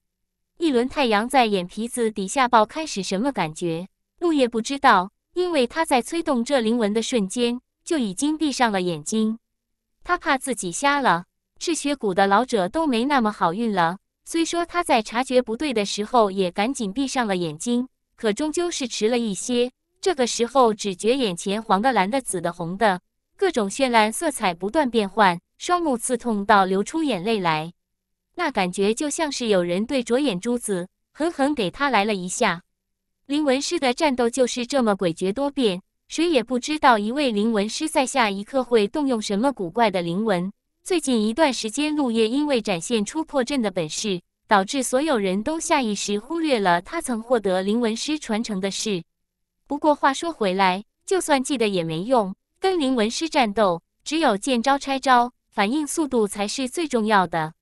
[SPEAKER 1] 一轮太阳在眼皮子底下爆开，是什么感觉？陆叶不知道，因为他在催动这灵纹的瞬间就已经闭上了眼睛，他怕自己瞎了。赤血谷的老者都没那么好运了。虽说他在察觉不对的时候也赶紧闭上了眼睛，可终究是迟了一些。这个时候，只觉眼前黄的、蓝的、紫的、红的，各种绚烂色彩不断变换，双目刺痛到流出眼泪来。那感觉就像是有人对着眼珠子狠狠给他来了一下。灵纹师的战斗就是这么诡谲多变，谁也不知道一位灵纹师在下一刻会动用什么古怪的灵纹。最近一段时间，陆叶因为展现出破阵的本事，导致所有人都下意识忽略了他曾获得灵纹师传承的事。不过话说回来，就算记得也没用。跟灵纹师战斗，只有见招拆招，反应速度才是最重要的。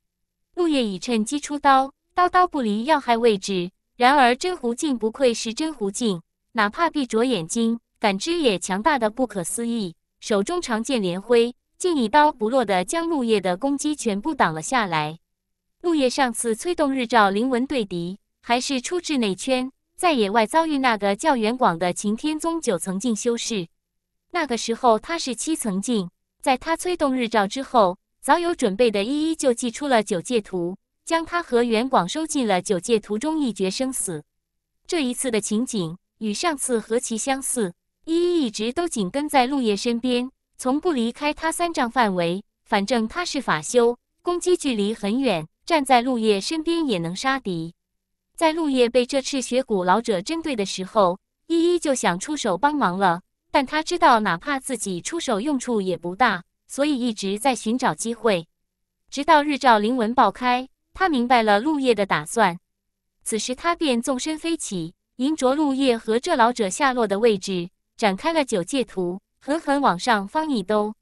[SPEAKER 1] 陆叶已趁机出刀，刀刀不离要害位置。然而真狐镜不愧是真狐镜，哪怕闭着眼睛，感知也强大的不可思议。手中长剑连挥。竟一刀不落的将陆叶的攻击全部挡了下来。陆叶上次催动日照灵纹对敌，还是出至内圈，在野外遭遇那个叫袁广的擎天宗九层镜修士，那个时候他是七层镜，在他催动日照之后，早有准备的依依就祭出了九界图，将他和袁广收进了九界图中一决生死。这一次的情景与上次何其相似，依依一直都紧跟在陆叶身边。从不离开他三丈范围，反正他是法修，攻击距离很远，站在陆叶身边也能杀敌。在陆叶被这赤血谷老者针对的时候，依依就想出手帮忙了，但他知道哪怕自己出手用处也不大，所以一直在寻找机会。直到日照灵纹爆开，他明白了陆叶的打算。此时他便纵身飞起，迎着陆叶和这老者下落的位置，展开了九界图。狠狠往上方一兜，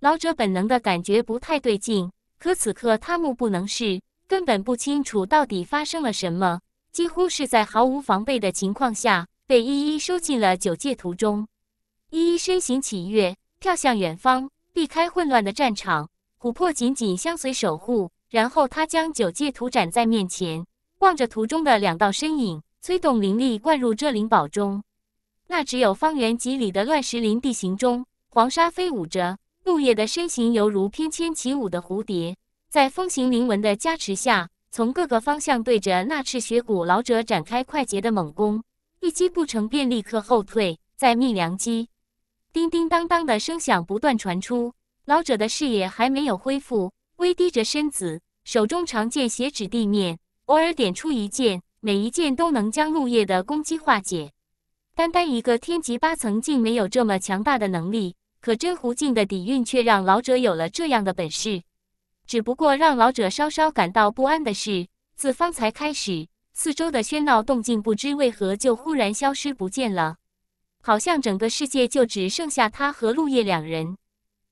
[SPEAKER 1] 老者本能的感觉不太对劲，可此刻他目不能视，根本不清楚到底发生了什么，几乎是在毫无防备的情况下，被依依收进了九界图中。依依身形起跃，跳向远方，避开混乱的战场，琥珀紧紧相随守护。然后他将九界图展在面前，望着图中的两道身影，催动灵力灌入这灵宝中。那只有方圆几里的乱石林地形中，黄沙飞舞着，陆叶的身形犹如翩跹起舞的蝴蝶，在风行灵纹的加持下，从各个方向对着那赤血骨老者展开快捷的猛攻。一击不成，便立刻后退，在觅良机。叮叮当当的声响不断传出。老者的视野还没有恢复，微低着身子，手中长剑斜指地面，偶尔点出一剑，每一剑都能将陆叶的攻击化解。单单一个天级八层竟没有这么强大的能力，可真狐境的底蕴却让老者有了这样的本事。只不过让老者稍稍感到不安的是，自方才开始，四周的喧闹动静不知为何就忽然消失不见了，好像整个世界就只剩下他和陆叶两人。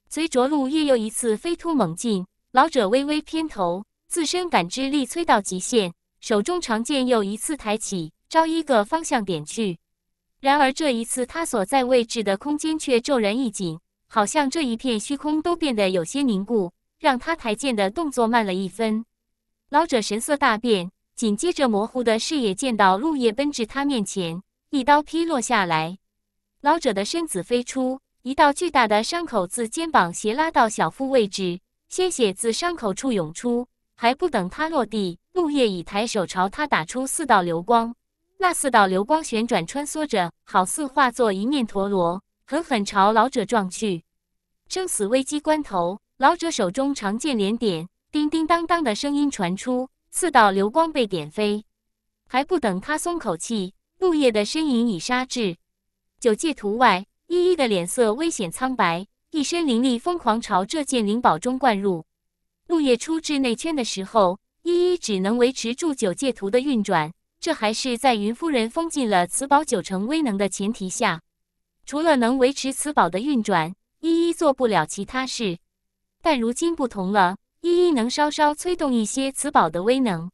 [SPEAKER 1] 随着陆叶又一次飞突猛进，老者微微偏头，自身感知力催到极限，手中长剑又一次抬起，朝一个方向点去。然而这一次，他所在位置的空间却骤然一紧，好像这一片虚空都变得有些凝固，让他抬剑的动作慢了一分。老者神色大变，紧接着模糊的视野见到陆叶奔至他面前，一刀劈落下来。老者的身子飞出一道巨大的伤口，自肩膀斜拉到小腹位置，鲜血自伤口处涌出。还不等他落地，陆叶已抬手朝他打出四道流光。那四道流光旋转穿梭着，好似化作一面陀螺，狠狠朝老者撞去。生死危机关头，老者手中长剑连点，叮叮当当的声音传出，四道流光被点飞。还不等他松口气，陆叶的身影已杀至九界图外。依依的脸色危险苍白，一身灵力疯狂朝这件灵宝中灌入。陆叶出至内圈的时候，依依只能维持住九界图的运转。这还是在云夫人封禁了此宝九成威能的前提下，除了能维持此宝的运转，依依做不了其他事。但如今不同了，依依能稍稍催动一些此宝的威能。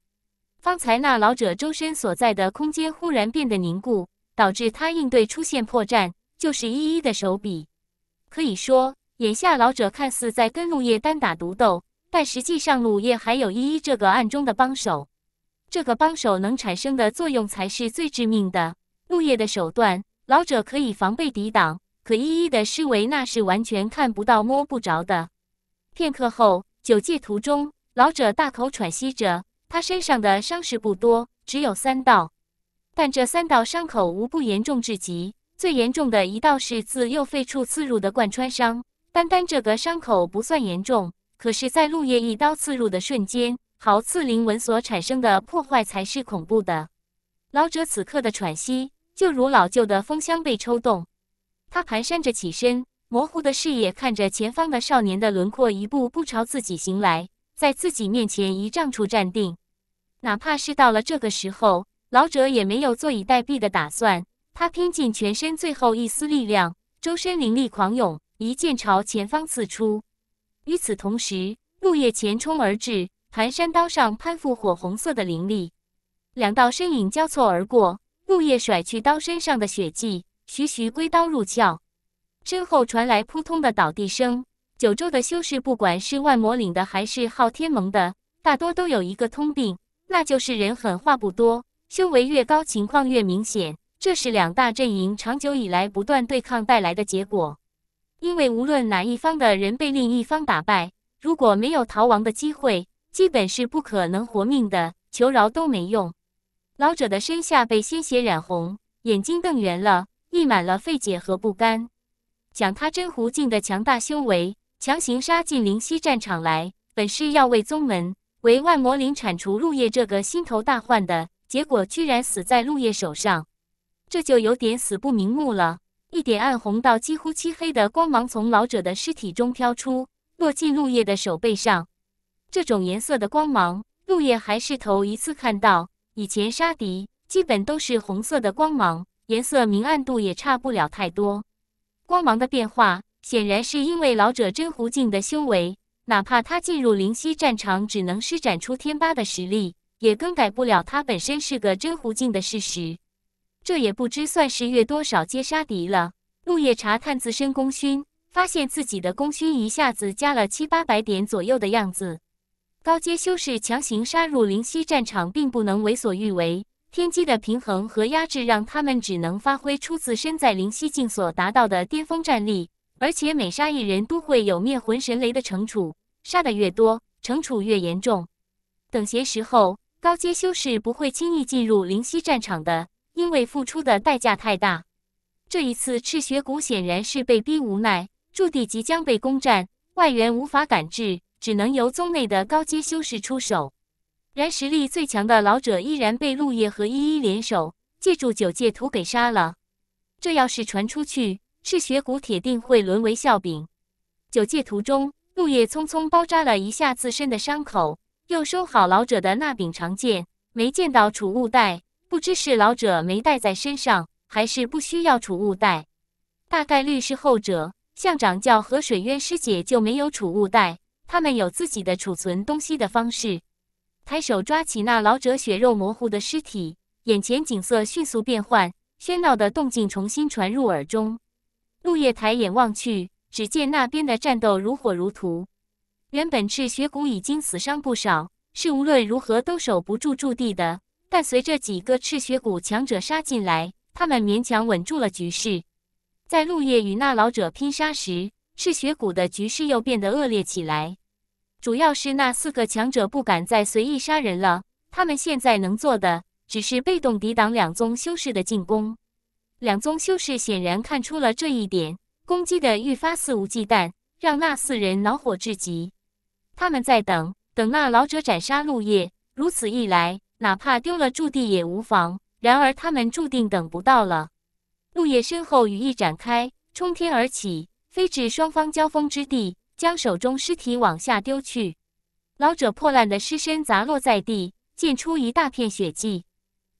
[SPEAKER 1] 方才那老者周身所在的空间忽然变得凝固，导致他应对出现破绽，就是依依的手笔。可以说，眼下老者看似在跟陆叶单打独斗，但实际上陆叶还有依依这个暗中的帮手。这个帮手能产生的作用才是最致命的。陆叶的手段，老者可以防备抵挡，可依依的施为那是完全看不到、摸不着的。片刻后，九界途中，老者大口喘息着。他身上的伤势不多，只有三道，但这三道伤口无不严重至极。最严重的一道是自右肺处刺入的贯穿伤。单单这个伤口不算严重，可是，在陆叶一刀刺入的瞬间。朝刺灵纹所产生的破坏才是恐怖的。老者此刻的喘息，就如老旧的风箱被抽动。他蹒跚着起身，模糊的视野看着前方的少年的轮廓，一步步朝自己行来，在自己面前一丈处站定。哪怕是到了这个时候，老者也没有坐以待毙的打算。他拼尽全身最后一丝力量，周身灵力狂涌，一剑朝前方刺出。与此同时，木叶前冲而至。寒山刀上攀附火红色的灵力，两道身影交错而过。木叶甩去刀身上的血迹，徐徐归刀入鞘。身后传来扑通的倒地声。九州的修士，不管是万魔岭的还是昊天盟的，大多都有一个通病，那就是人狠话不多。修为越高，情况越明显。这是两大阵营长久以来不断对抗带来的结果。因为无论哪一方的人被另一方打败，如果没有逃亡的机会。基本是不可能活命的，求饶都没用。老者的身下被鲜血染红，眼睛瞪圆了，溢满了费解和不甘。讲他真狐境的强大修为，强行杀进灵犀战场来，本是要为宗门、为万魔灵铲除陆叶这个心头大患的，结果居然死在陆叶手上，这就有点死不瞑目了。一点暗红到几乎漆黑的光芒从老者的尸体中飘出，落进陆叶的手背上。这种颜色的光芒，陆叶还是头一次看到。以前杀敌基本都是红色的光芒，颜色明暗度也差不了太多。光芒的变化显然是因为老者真狐镜的修为，哪怕他进入灵犀战场只能施展出天八的实力，也更改不了他本身是个真狐镜的事实。这也不知算是越多少阶杀敌了。陆夜查探自身功勋，发现自己的功勋一下子加了七八百点左右的样子。高阶修士强行杀入灵犀战场，并不能为所欲为。天机的平衡和压制，让他们只能发挥出自身在灵犀境所达到的巅峰战力。而且每杀一人，都会有灭魂神雷的惩处，杀得越多，惩处越严重。等闲时候，高阶修士不会轻易进入灵犀战场的，因为付出的代价太大。这一次，赤血谷显然是被逼无奈，驻地即将被攻占，外援无法赶至。只能由宗内的高阶修士出手，然实力最强的老者依然被陆叶和依依联手借助九界图给杀了。这要是传出去，赤血谷铁定会沦为笑柄。九界图中，陆叶匆匆包扎了一下自身的伤口，又收好老者的那柄长剑。没见到储物袋，不知是老者没带在身上，还是不需要储物袋。大概率是后者。向长教和水渊师姐就没有储物袋。他们有自己的储存东西的方式。抬手抓起那老者血肉模糊的尸体，眼前景色迅速变换，喧闹的动静重新传入耳中。陆叶抬眼望去，只见那边的战斗如火如荼。原本赤血谷已经死伤不少，是无论如何都守不住驻地的。但随着几个赤血谷强者杀进来，他们勉强稳住了局势。在陆叶与那老者拼杀时，赤血谷的局势又变得恶劣起来，主要是那四个强者不敢再随意杀人了。他们现在能做的只是被动抵挡两宗修士的进攻。两宗修士显然看出了这一点，攻击的愈发肆无忌惮，让那四人恼火至极。他们在等等那老者斩杀陆叶，如此一来，哪怕丢了驻地也无妨。然而，他们注定等不到了。陆叶身后羽翼展开，冲天而起。飞至双方交锋之地，将手中尸体往下丢去。老者破烂的尸身砸落在地，溅出一大片血迹。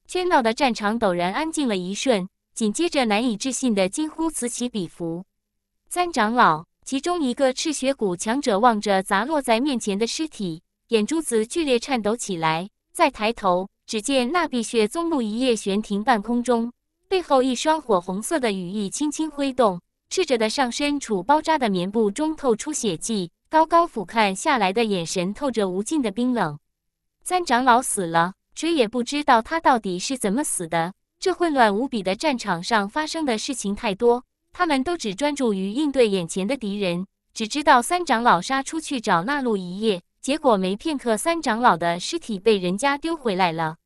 [SPEAKER 1] 喧闹的战场陡然安静了一瞬，紧接着难以置信的惊呼此起彼伏。三长老其中一个赤血骨强者望着砸落在面前的尸体，眼珠子剧烈颤抖起来。再抬头，只见那碧血棕木一叶悬停半空中，背后一双火红色的羽翼轻轻挥动。赤着的上身，处包扎的棉布中透出血迹，高高俯瞰下来的眼神透着无尽的冰冷。三长老死了，谁也不知道他到底是怎么死的。这混乱无比的战场上发生的事情太多，他们都只专注于应对眼前的敌人，只知道三长老杀出去找那路一夜，结果没片刻，三长老的尸体被人家丢回来了。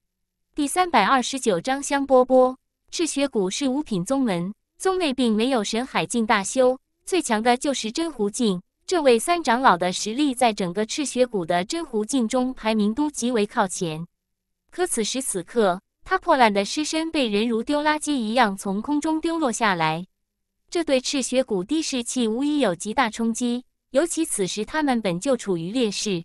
[SPEAKER 1] 第三百二十九章：香饽饽，赤血谷是五品宗门。宗内并没有神海境大修，最强的就是真狐境。这位三长老的实力在整个赤血谷的真狐境中排名都极为靠前。可此时此刻，他破烂的尸身被人如丢垃圾一样从空中丢落下来，这对赤血谷的士气无疑有极大冲击。尤其此时他们本就处于劣势，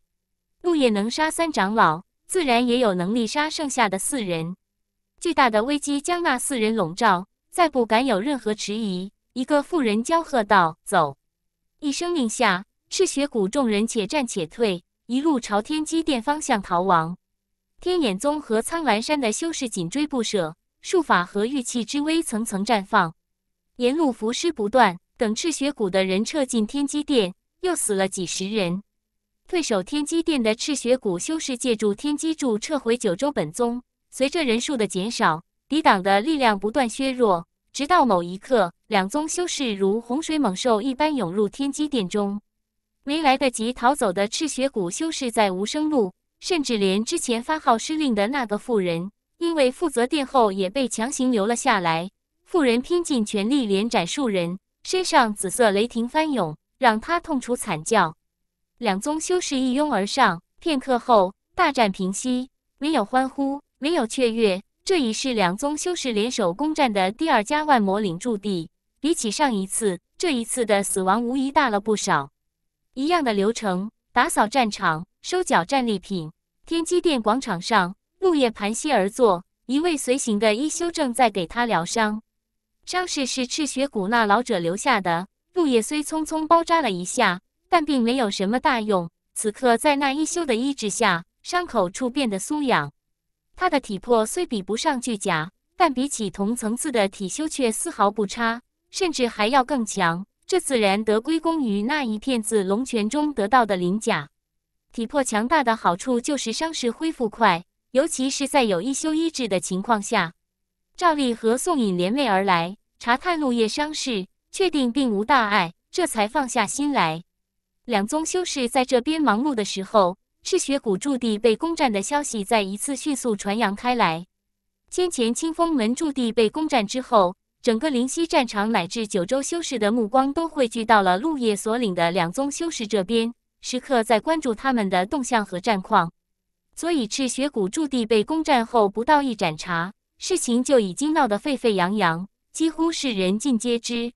[SPEAKER 1] 陆叶能杀三长老，自然也有能力杀剩下的四人。巨大的危机将那四人笼罩。再不敢有任何迟疑，一个妇人娇喝道：“走！”一声令下，赤血谷众人且战且退，一路朝天机殿方向逃亡。天眼宗和苍兰山的修士紧追不舍，术法和玉器之威层层绽放，沿路伏尸不断。等赤血谷的人撤进天机殿，又死了几十人。退守天机殿的赤血谷修士借助天机柱撤回九州本宗，随着人数的减少。抵挡的力量不断削弱，直到某一刻，两宗修士如洪水猛兽一般涌入天机殿中。没来得及逃走的赤血谷修士在无生路，甚至连之前发号施令的那个妇人，因为负责殿后，也被强行留了下来。妇人拼尽全力连斩数人，身上紫色雷霆翻涌，让他痛楚惨叫。两宗修士一拥而上，片刻后大战平息，没有欢呼，没有雀跃。这已是两宗修士联手攻占的第二家万魔岭驻地，比起上一次，这一次的死亡无疑大了不少。一样的流程，打扫战场，收缴战利品。天机殿广场上，陆叶盘膝而坐，一位随行的一修正在给他疗伤。伤势是赤血谷那老者留下的，陆叶虽匆匆包扎了一下，但并没有什么大用。此刻在那一修的医治下，伤口处变得酥痒。他的体魄虽比不上巨甲，但比起同层次的体修却丝毫不差，甚至还要更强。这自然得归功于那一片自龙泉中得到的鳞甲。体魄强大的好处就是伤势恢复快，尤其是在有一修一治的情况下。赵立和宋隐联袂而来，查探陆叶伤势，确定并无大碍，这才放下心来。两宗修士在这边忙碌的时候。赤血谷驻地被攻占的消息再一次迅速传扬开来。先前清风门驻地被攻占之后，整个灵溪战场乃至九州修士的目光都汇聚到了陆叶所领的两宗修士这边，时刻在关注他们的动向和战况。所以，赤血谷驻地被攻占后不到一盏茶，事情就已经闹得沸沸扬扬，几乎是人尽皆知。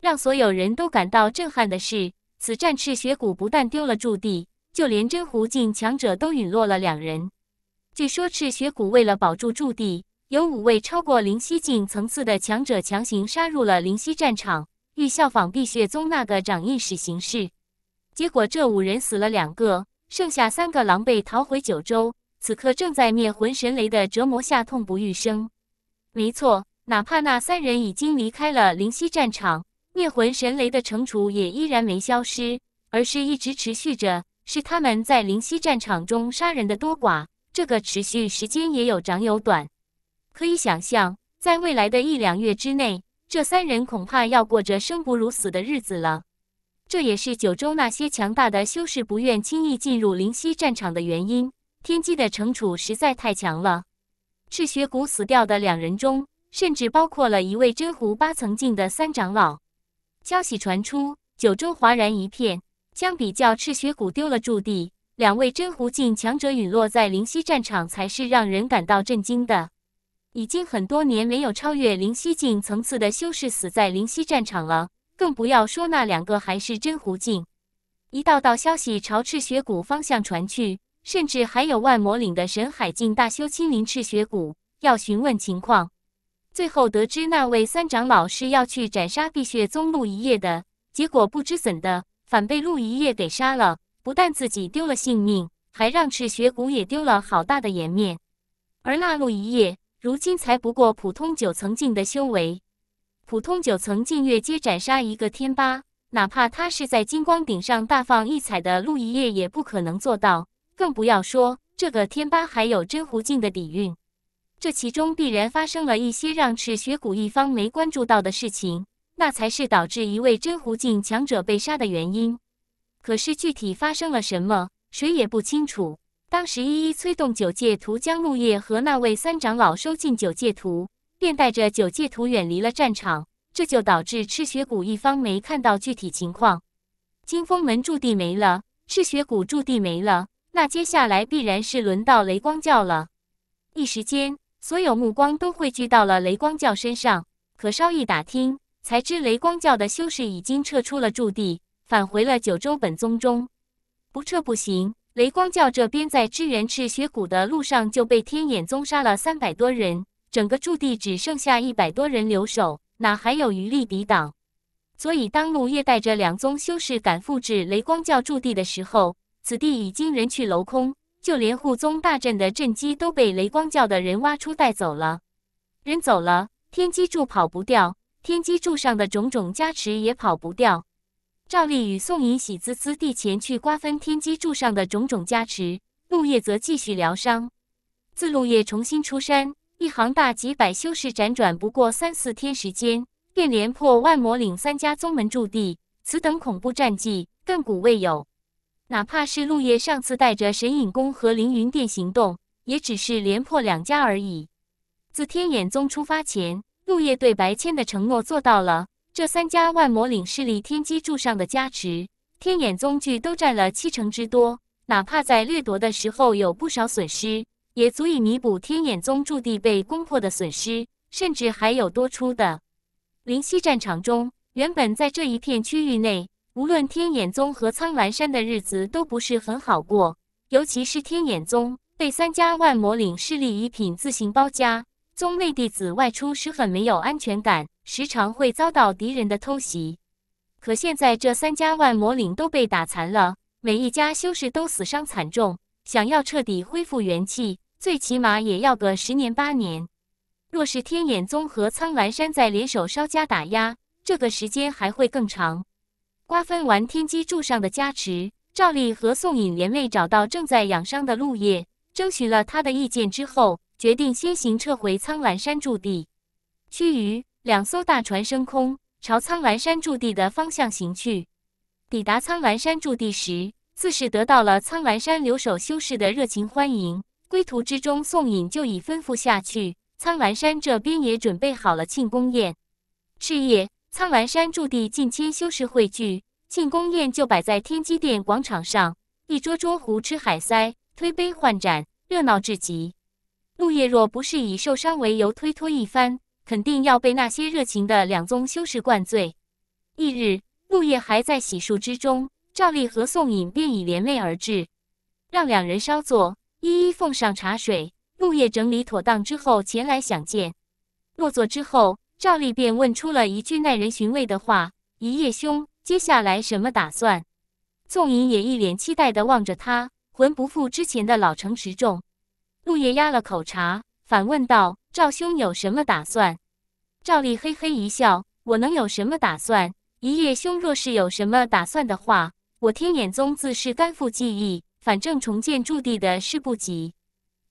[SPEAKER 1] 让所有人都感到震撼的是，此战赤血谷不但丢了驻地。就连真狐境强者都陨落了两人，据说赤血谷为了保住驻地，有五位超过灵犀境层次的强者强行杀入了灵犀战场，欲效仿碧血宗那个掌印使行事。结果这五人死了两个，剩下三个狼狈逃回九州，此刻正在灭魂神雷的折磨下痛不欲生。没错，哪怕那三人已经离开了灵犀战场，灭魂神雷的惩处也依然没消失，而是一直持续着。是他们在灵溪战场中杀人的多寡，这个持续时间也有长有短。可以想象，在未来的一两月之内，这三人恐怕要过着生不如死的日子了。这也是九州那些强大的修士不愿轻易进入灵溪战场的原因。天机的惩处实在太强了。赤血谷死掉的两人中，甚至包括了一位真狐八层境的三长老。消息传出，九州哗然一片。相比较赤血谷丢了驻地，两位真狐境强者陨落在灵溪战场才是让人感到震惊的。已经很多年没有超越灵溪境层次的修士死在灵溪战场了，更不要说那两个还是真狐境。一道道消息朝赤血谷方向传去，甚至还有万魔岭的神海境大修亲临赤血谷，要询问情况。最后得知，那位三长老是要去斩杀碧血宗陆一叶的结果不知怎的。反被陆一叶给杀了，不但自己丢了性命，还让赤血谷也丢了好大的颜面。而那陆一叶如今才不过普通九层境的修为，普通九层境月阶斩杀一个天八，哪怕他是在金光顶上大放异彩的陆一叶也不可能做到，更不要说这个天八还有真狐境的底蕴。这其中必然发生了一些让赤血谷一方没关注到的事情。那才是导致一位真狐境强者被杀的原因。可是具体发生了什么，谁也不清楚。当时，一一催动九界图将陆叶和那位三长老收进九界图，便带着九界图远离了战场。这就导致赤血谷一方没看到具体情况。金风门驻地没了，赤血谷驻地没了，那接下来必然是轮到雷光教了。一时间，所有目光都汇聚到了雷光教身上。可稍一打听，才知雷光教的修士已经撤出了驻地，返回了九州本宗中。不撤不行，雷光教这边在支援赤血谷的路上就被天眼宗杀了三百多人，整个驻地只剩下一百多人留守，哪还有余力抵挡？所以当陆叶带着两宗修士赶赴至雷光教驻地的时候，此地已经人去楼空，就连护宗大阵的阵基都被雷光教的人挖出带走了。人走了，天机柱跑不掉。天机柱上的种种加持也跑不掉。赵丽与宋颖喜滋滋地前去瓜分天机柱上的种种加持，陆叶则继续疗伤。自陆叶重新出山，一行大几百修士辗转不过三四天时间，便连破万魔岭三家宗门驻地，此等恐怖战绩，亘古未有。哪怕是陆叶上次带着神隐宫和凌云殿行动，也只是连破两家而已。自天眼宗出发前。陆叶对白千的承诺做到了。这三家万魔岭势力天机柱上的加持，天眼宗据都占了七成之多。哪怕在掠夺的时候有不少损失，也足以弥补天眼宗驻地被攻破的损失，甚至还有多出的。灵溪战场中，原本在这一片区域内，无论天眼宗和苍兰山的日子都不是很好过，尤其是天眼宗被三家万魔岭势力一品自行包夹。宗内弟子外出时很没有安全感，时常会遭到敌人的偷袭。可现在这三家万魔岭都被打残了，每一家修士都死伤惨重，想要彻底恢复元气，最起码也要个十年八年。若是天眼宗和苍兰山再联手稍加打压，这个时间还会更长。瓜分完天机柱上的加持，赵立和宋颖连袂找到正在养伤的陆叶，征询了他的意见之后。决定先行撤回苍兰山驻地。须臾，两艘大船升空，朝苍兰山驻地的方向行去。抵达苍兰山驻地时，自是得到了苍兰山留守修士的热情欢迎。归途之中，宋隐就已吩咐下去，苍兰山这边也准备好了庆功宴。是夜，苍兰山驻地近千修士汇聚，庆功宴就摆在天机殿广场上，一桌桌胡吃海塞，推杯换盏，热闹至极。陆叶若不是以受伤为由推脱一番，肯定要被那些热情的两宗修士灌醉。翌日，陆叶还在洗漱之中，赵丽和宋颖便已连累而至，让两人稍坐，一一奉上茶水。陆叶整理妥当之后，前来想见。落座之后，赵丽便问出了一句耐人寻味的话：“一叶兄，接下来什么打算？”宋颖也一脸期待地望着他，魂不复之前的老成持重。陆爷压了口茶，反问道：“赵兄有什么打算？”赵立嘿嘿一笑：“我能有什么打算？一叶兄若是有什么打算的话，我天眼宗自是肝负记忆，反正重建驻地的事不急。”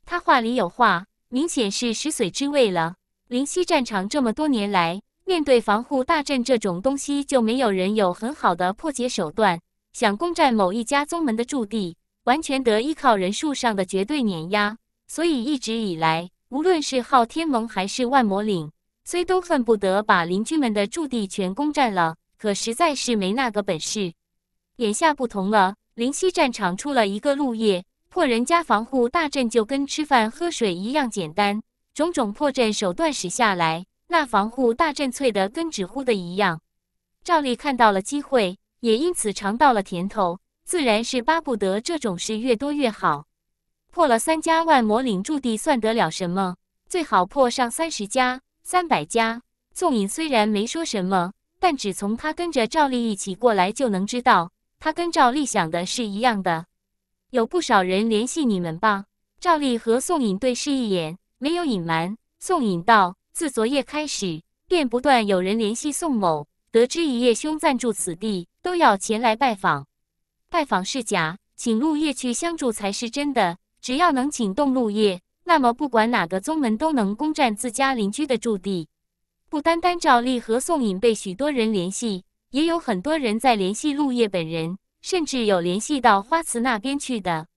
[SPEAKER 1] 他话里有话，明显是食髓之味了。灵溪战场这么多年来，面对防护大阵这种东西，就没有人有很好的破解手段。想攻占某一家宗门的驻地，完全得依靠人数上的绝对碾压。所以一直以来，无论是昊天盟还是万魔岭，虽都恨不得把邻居们的驻地全攻占了，可实在是没那个本事。眼下不同了，灵溪战场出了一个陆叶，破人家防护大阵就跟吃饭喝水一样简单。种种破阵手段使下来，那防护大阵脆得跟纸糊的一样。赵丽看到了机会，也因此尝到了甜头，自然是巴不得这种事越多越好。破了三家万魔岭驻地算得了什么？最好破上三十家、三百家。宋隐虽然没说什么，但只从他跟着赵丽一起过来就能知道，他跟赵丽想的是一样的。有不少人联系你们吧？赵丽和宋颖对视一眼，没有隐瞒。宋颖道：“自昨夜开始，便不断有人联系宋某，得知一夜兄暂住此地，都要前来拜访。拜访是假，请陆夜去相助才是真的。”只要能请动陆叶，那么不管哪个宗门都能攻占自家邻居的驻地。不单单赵丽和宋颖被许多人联系，也有很多人在联系陆叶本人，甚至有联系到花瓷那边去的。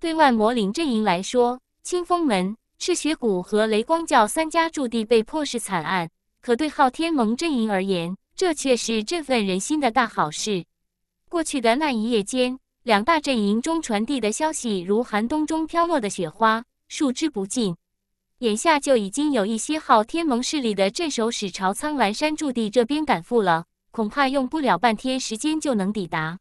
[SPEAKER 1] 对外魔林阵营来说，清风门、赤血谷和雷光教三家驻地被迫是惨案；可对昊天盟阵营而言，这却是振奋人心的大好事。过去的那一夜间。两大阵营中传递的消息，如寒冬中飘落的雪花，数之不尽。眼下就已经有一些昊天盟势力的镇守使朝苍兰山驻地这边赶赴了，恐怕用不了半天时间就能抵达。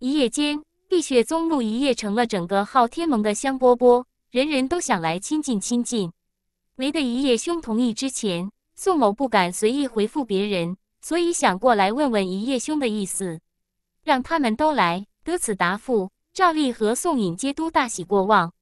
[SPEAKER 1] 一夜间，碧雪宗路一夜成了整个昊天盟的香饽饽，人人都想来亲近亲近。没得一夜兄同意之前，宋某不敢随意回复别人，所以想过来问问一夜兄的意思，让他们都来。得此答复，赵吏和宋尹皆都大喜过望。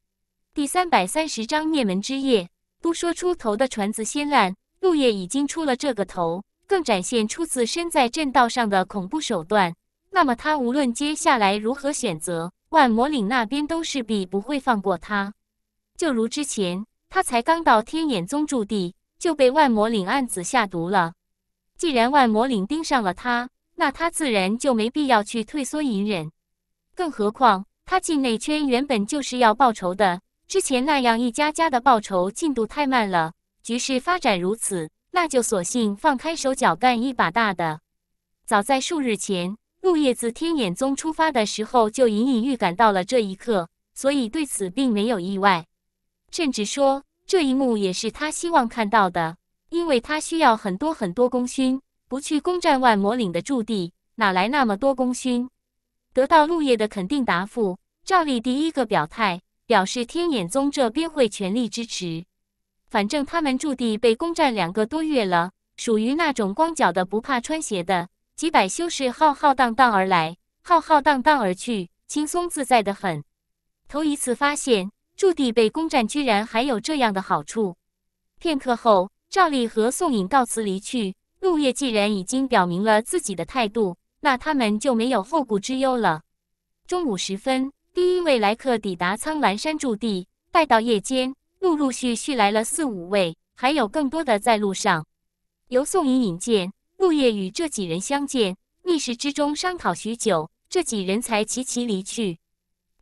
[SPEAKER 1] 第三百三十章灭门之夜，都说出头的船子先烂。陆夜已经出了这个头，更展现出自身在正道上的恐怖手段。那么他无论接下来如何选择，万魔岭那边都势必不会放过他。就如之前，他才刚到天眼宗驻地，就被万魔岭暗子下毒了。既然万魔岭盯上了他，那他自然就没必要去退缩隐忍。更何况，他进内圈原本就是要报仇的。之前那样一家家的报仇进度太慢了，局势发展如此，那就索性放开手脚干一把大的。早在数日前，陆叶自天眼宗出发的时候，就隐隐预感到了这一刻，所以对此并没有意外，甚至说这一幕也是他希望看到的，因为他需要很多很多功勋，不去攻占万魔岭的驻地，哪来那么多功勋？得到陆叶的肯定答复，赵丽第一个表态，表示天眼宗这边会全力支持。反正他们驻地被攻占两个多月了，属于那种光脚的不怕穿鞋的，几百修士浩浩荡荡而来，浩浩荡荡而去，轻松自在的很。头一次发现驻地被攻占，居然还有这样的好处。片刻后，赵丽和宋颖告辞离去。陆烨既然已经表明了自己的态度。那他们就没有后顾之忧了。中午时分，第一位来客抵达苍兰山驻地，待到夜间，陆陆续续来了四五位，还有更多的在路上。由宋寅引荐，陆叶与这几人相见，密室之中商讨许久，这几人才齐齐离去。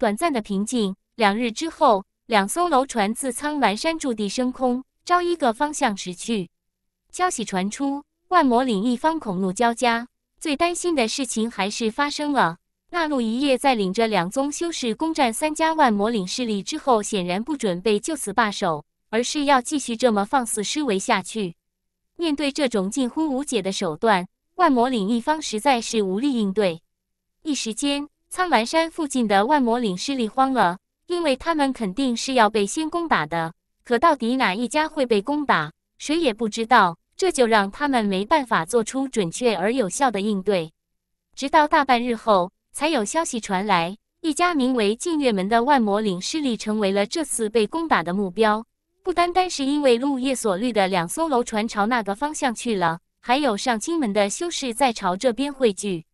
[SPEAKER 1] 短暂的平静，两日之后，两艘楼船自苍兰山驻地升空，朝一个方向驶去。消息传出，万魔岭一方恐怒交加。最担心的事情还是发生了。纳露一夜在领着两宗修士攻占三家万魔岭势力之后，显然不准备就此罢手，而是要继续这么放肆施为下去。面对这种近乎无解的手段，万魔岭一方实在是无力应对。一时间，苍兰山附近的万魔岭势力慌了，因为他们肯定是要被先攻打的。可到底哪一家会被攻打，谁也不知道。这就让他们没办法做出准确而有效的应对，直到大半日后，才有消息传来：一家名为净月门的万魔领势力成为了这次被攻打的目标。不单单是因为陆叶所率的两艘楼船朝那个方向去了，还有上清门的修士在朝这边汇聚。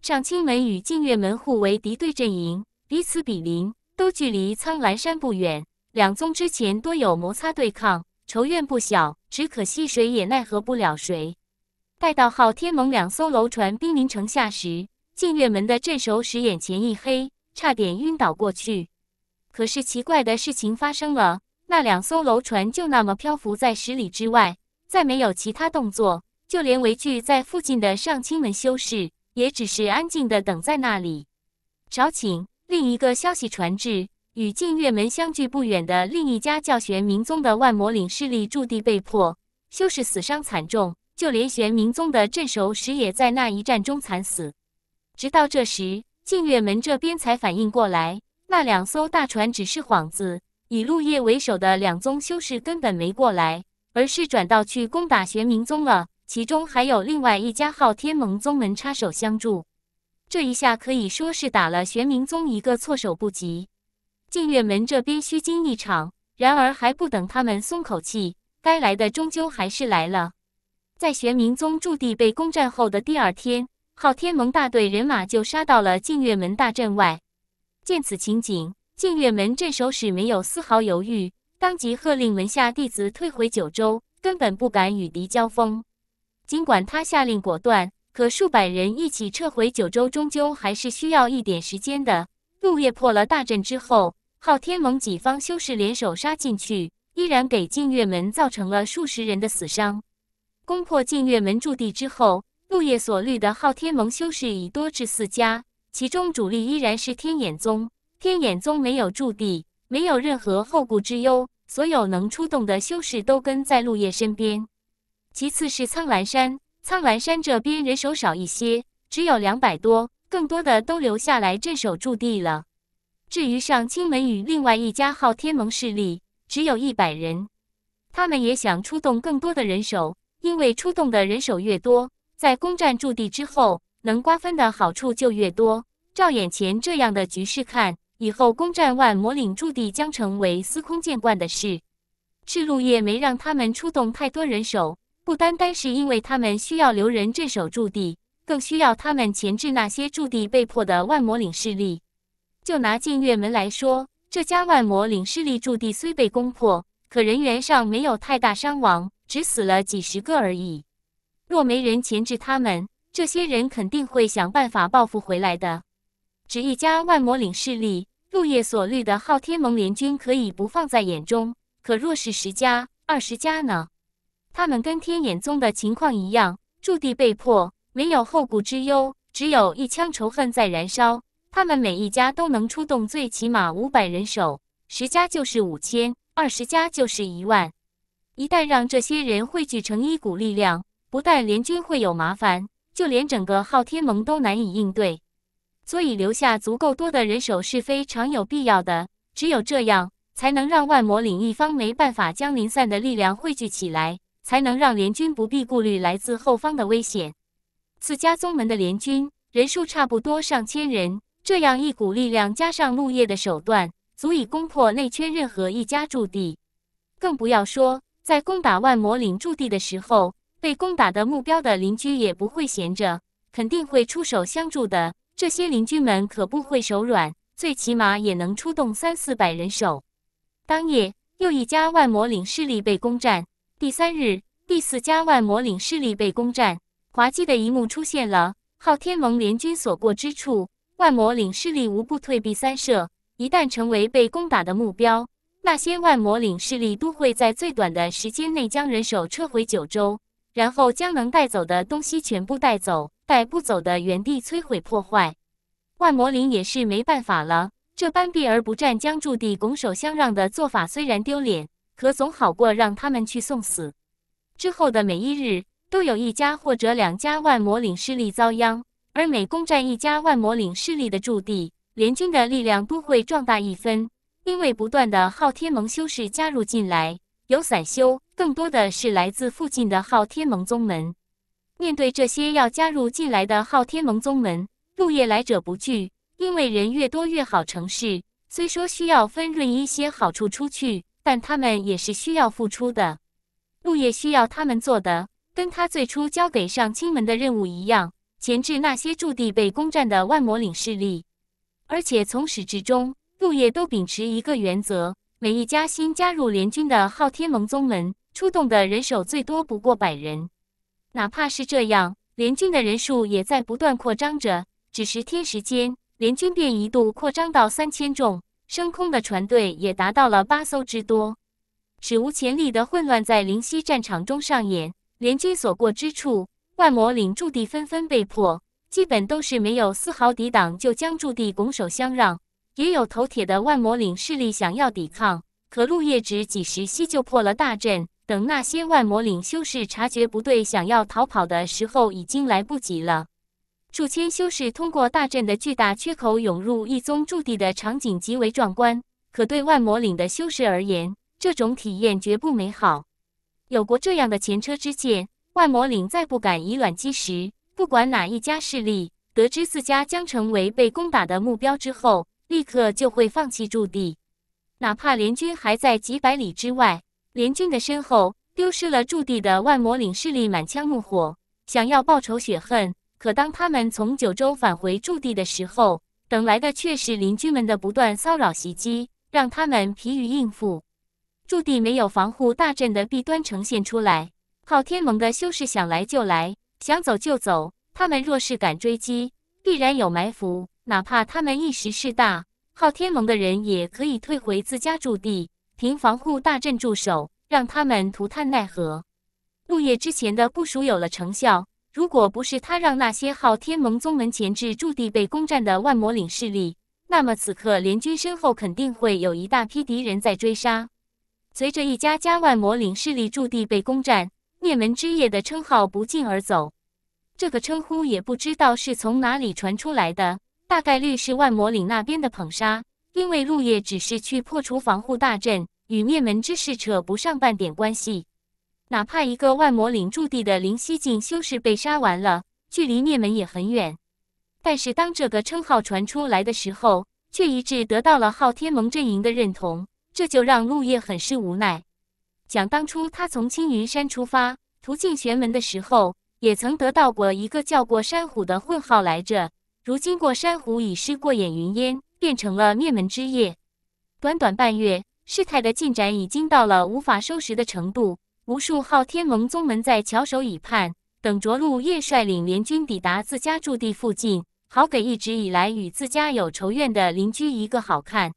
[SPEAKER 1] 上清门与净月门互为敌对阵营，彼此比邻，都距离苍兰山不远，两宗之前多有摩擦对抗。仇怨不小，只可惜谁也奈何不了谁。待到昊天盟两艘楼船兵临城下时，靖月门的镇守使眼前一黑，差点晕倒过去。可是奇怪的事情发生了，那两艘楼船就那么漂浮在十里之外，再没有其他动作。就连围聚在附近的上清门修士，也只是安静的等在那里。少顷，另一个消息传至。与净月门相距不远的另一家教玄明宗的万魔岭势力驻地被破，修士死伤惨重，就连玄明宗的镇守使也在那一战中惨死。直到这时，净月门这边才反应过来，那两艘大船只是幌子，以陆叶为首的两宗修士根本没过来，而是转道去攻打玄明宗了，其中还有另外一家昊天盟宗门插手相助，这一下可以说是打了玄明宗一个措手不及。净月门这边虚惊一场，然而还不等他们松口气，该来的终究还是来了。在玄明宗驻地被攻占后的第二天，昊天盟大队人马就杀到了净月门大阵外。见此情景，净月门镇守使没有丝毫犹豫，当即喝令门下弟子退回九州，根本不敢与敌交锋。尽管他下令果断，可数百人一起撤回九州，终究还是需要一点时间的。陆叶破了大阵之后，昊天盟几方修士联手杀进去，依然给净月门造成了数十人的死伤。攻破净月门驻地之后，陆叶所率的昊天盟修士已多至四家，其中主力依然是天眼宗。天眼宗没有驻地，没有任何后顾之忧，所有能出动的修士都跟在陆叶身边。其次是苍兰山，苍兰山这边人手少一些，只有两百多。更多的都留下来镇守驻地了。至于上清门与另外一家昊天盟势力，只有一百人，他们也想出动更多的人手，因为出动的人手越多，在攻占驻地之后，能瓜分的好处就越多。照眼前这样的局势看，以后攻占万魔岭驻地将成为司空见惯的事。赤鹿夜没让他们出动太多人手，不单单是因为他们需要留人镇守驻地。更需要他们钳制那些驻地被迫的万魔领势力。就拿净月门来说，这家万魔领势力驻地虽被攻破，可人员上没有太大伤亡，只死了几十个而已。若没人钳制他们，这些人肯定会想办法报复回来的。只一家万魔领势力，入夜所虑的昊天盟联军可以不放在眼中，可若是十家、二十家呢？他们跟天眼宗的情况一样，驻地被破。没有后顾之忧，只有一腔仇恨在燃烧。他们每一家都能出动最起码五百人手，十家就是五千，二十家就是一万。一旦让这些人汇聚成一股力量，不但联军会有麻烦，就连整个昊天盟都难以应对。所以留下足够多的人手是非常有必要的。只有这样，才能让万魔领一方没办法将零散的力量汇聚起来，才能让联军不必顾虑来自后方的危险。四家宗门的联军人数差不多上千人，这样一股力量加上陆叶的手段，足以攻破内圈任何一家驻地。更不要说在攻打万魔岭驻地的时候，被攻打的目标的邻居也不会闲着，肯定会出手相助的。这些邻居们可不会手软，最起码也能出动三四百人手。当夜，又一家万魔岭势力被攻占。第三日，第四家万魔岭势力被攻占。滑稽的一幕出现了，昊天盟联军所过之处，万魔岭势力无不退避三舍。一旦成为被攻打的目标，那些万魔岭势力都会在最短的时间内将人手撤回九州，然后将能带走的东西全部带走，带不走的原地摧毁破坏。万魔岭也是没办法了，这般避而不战、将驻地拱手相让的做法虽然丢脸，可总好过让他们去送死。之后的每一日。都有一家或者两家万魔岭势力遭殃，而每攻占一家万魔岭势力的驻地，联军的力量都会壮大一分。因为不断的昊天盟修士加入进来，有散修，更多的是来自附近的昊天盟宗门。面对这些要加入进来的昊天盟宗门，陆叶来者不拒，因为人越多越好。城市虽说需要分润一些好处出去，但他们也是需要付出的。陆叶需要他们做的。跟他最初交给上清门的任务一样，前置那些驻地被攻占的万魔岭势力。而且从始至终，陆叶都秉持一个原则：每一家新加入联军的昊天盟宗门，出动的人手最多不过百人。哪怕是这样，联军的人数也在不断扩张着。只十天时间，联军便一度扩张到三千众，升空的船队也达到了八艘之多。史无前例的混乱在灵溪战场中上演。联军所过之处，万魔岭驻地纷纷被破，基本都是没有丝毫抵挡就将驻地拱手相让。也有头铁的万魔岭势力想要抵抗，可陆叶只几时息就破了大阵。等那些万魔岭修士察觉不对，想要逃跑的时候，已经来不及了。数千修士通过大阵的巨大缺口涌入一宗驻地的场景极为壮观，可对万魔岭的修士而言，这种体验绝不美好。有过这样的前车之鉴，万魔岭再不敢以卵击石。不管哪一家势力得知自家将成为被攻打的目标之后，立刻就会放弃驻地。哪怕联军还在几百里之外，联军的身后丢失了驻地的万魔岭势力满腔怒火，想要报仇雪恨。可当他们从九州返回驻地的时候，等来的却是邻居们的不断骚扰袭击，让他们疲于应付。驻地没有防护大阵的弊端呈现出来，昊天盟的修士想来就来，想走就走。他们若是敢追击，必然有埋伏。哪怕他们一时势大，昊天盟的人也可以退回自家驻地，凭防护大阵驻守，让他们涂炭奈何。陆夜之前的部署有了成效。如果不是他让那些昊天盟宗门前置驻地被攻占的万魔岭势力，那么此刻联军身后肯定会有一大批敌人在追杀。随着一家家万魔领势力驻地被攻占，灭门之夜的称号不胫而走。这个称呼也不知道是从哪里传出来的，大概率是万魔岭那边的捧杀。因为陆夜只是去破除防护大阵，与灭门之事扯不上半点关系。哪怕一个万魔岭驻地的灵犀境修士被杀完了，距离灭门也很远。但是当这个称号传出来的时候，却一致得到了昊天盟阵营的认同。这就让陆叶很是无奈。想当初他从青云山出发，途径玄门的时候，也曾得到过一个叫过山虎的混号来着。如今过山虎已是过眼云烟，变成了灭门之夜。短短半月，事态的进展已经到了无法收拾的程度。无数昊天盟宗门在翘首以盼，等着陆叶率领联军抵达自家驻地附近，好给一直以来与自家有仇怨的邻居一个好看。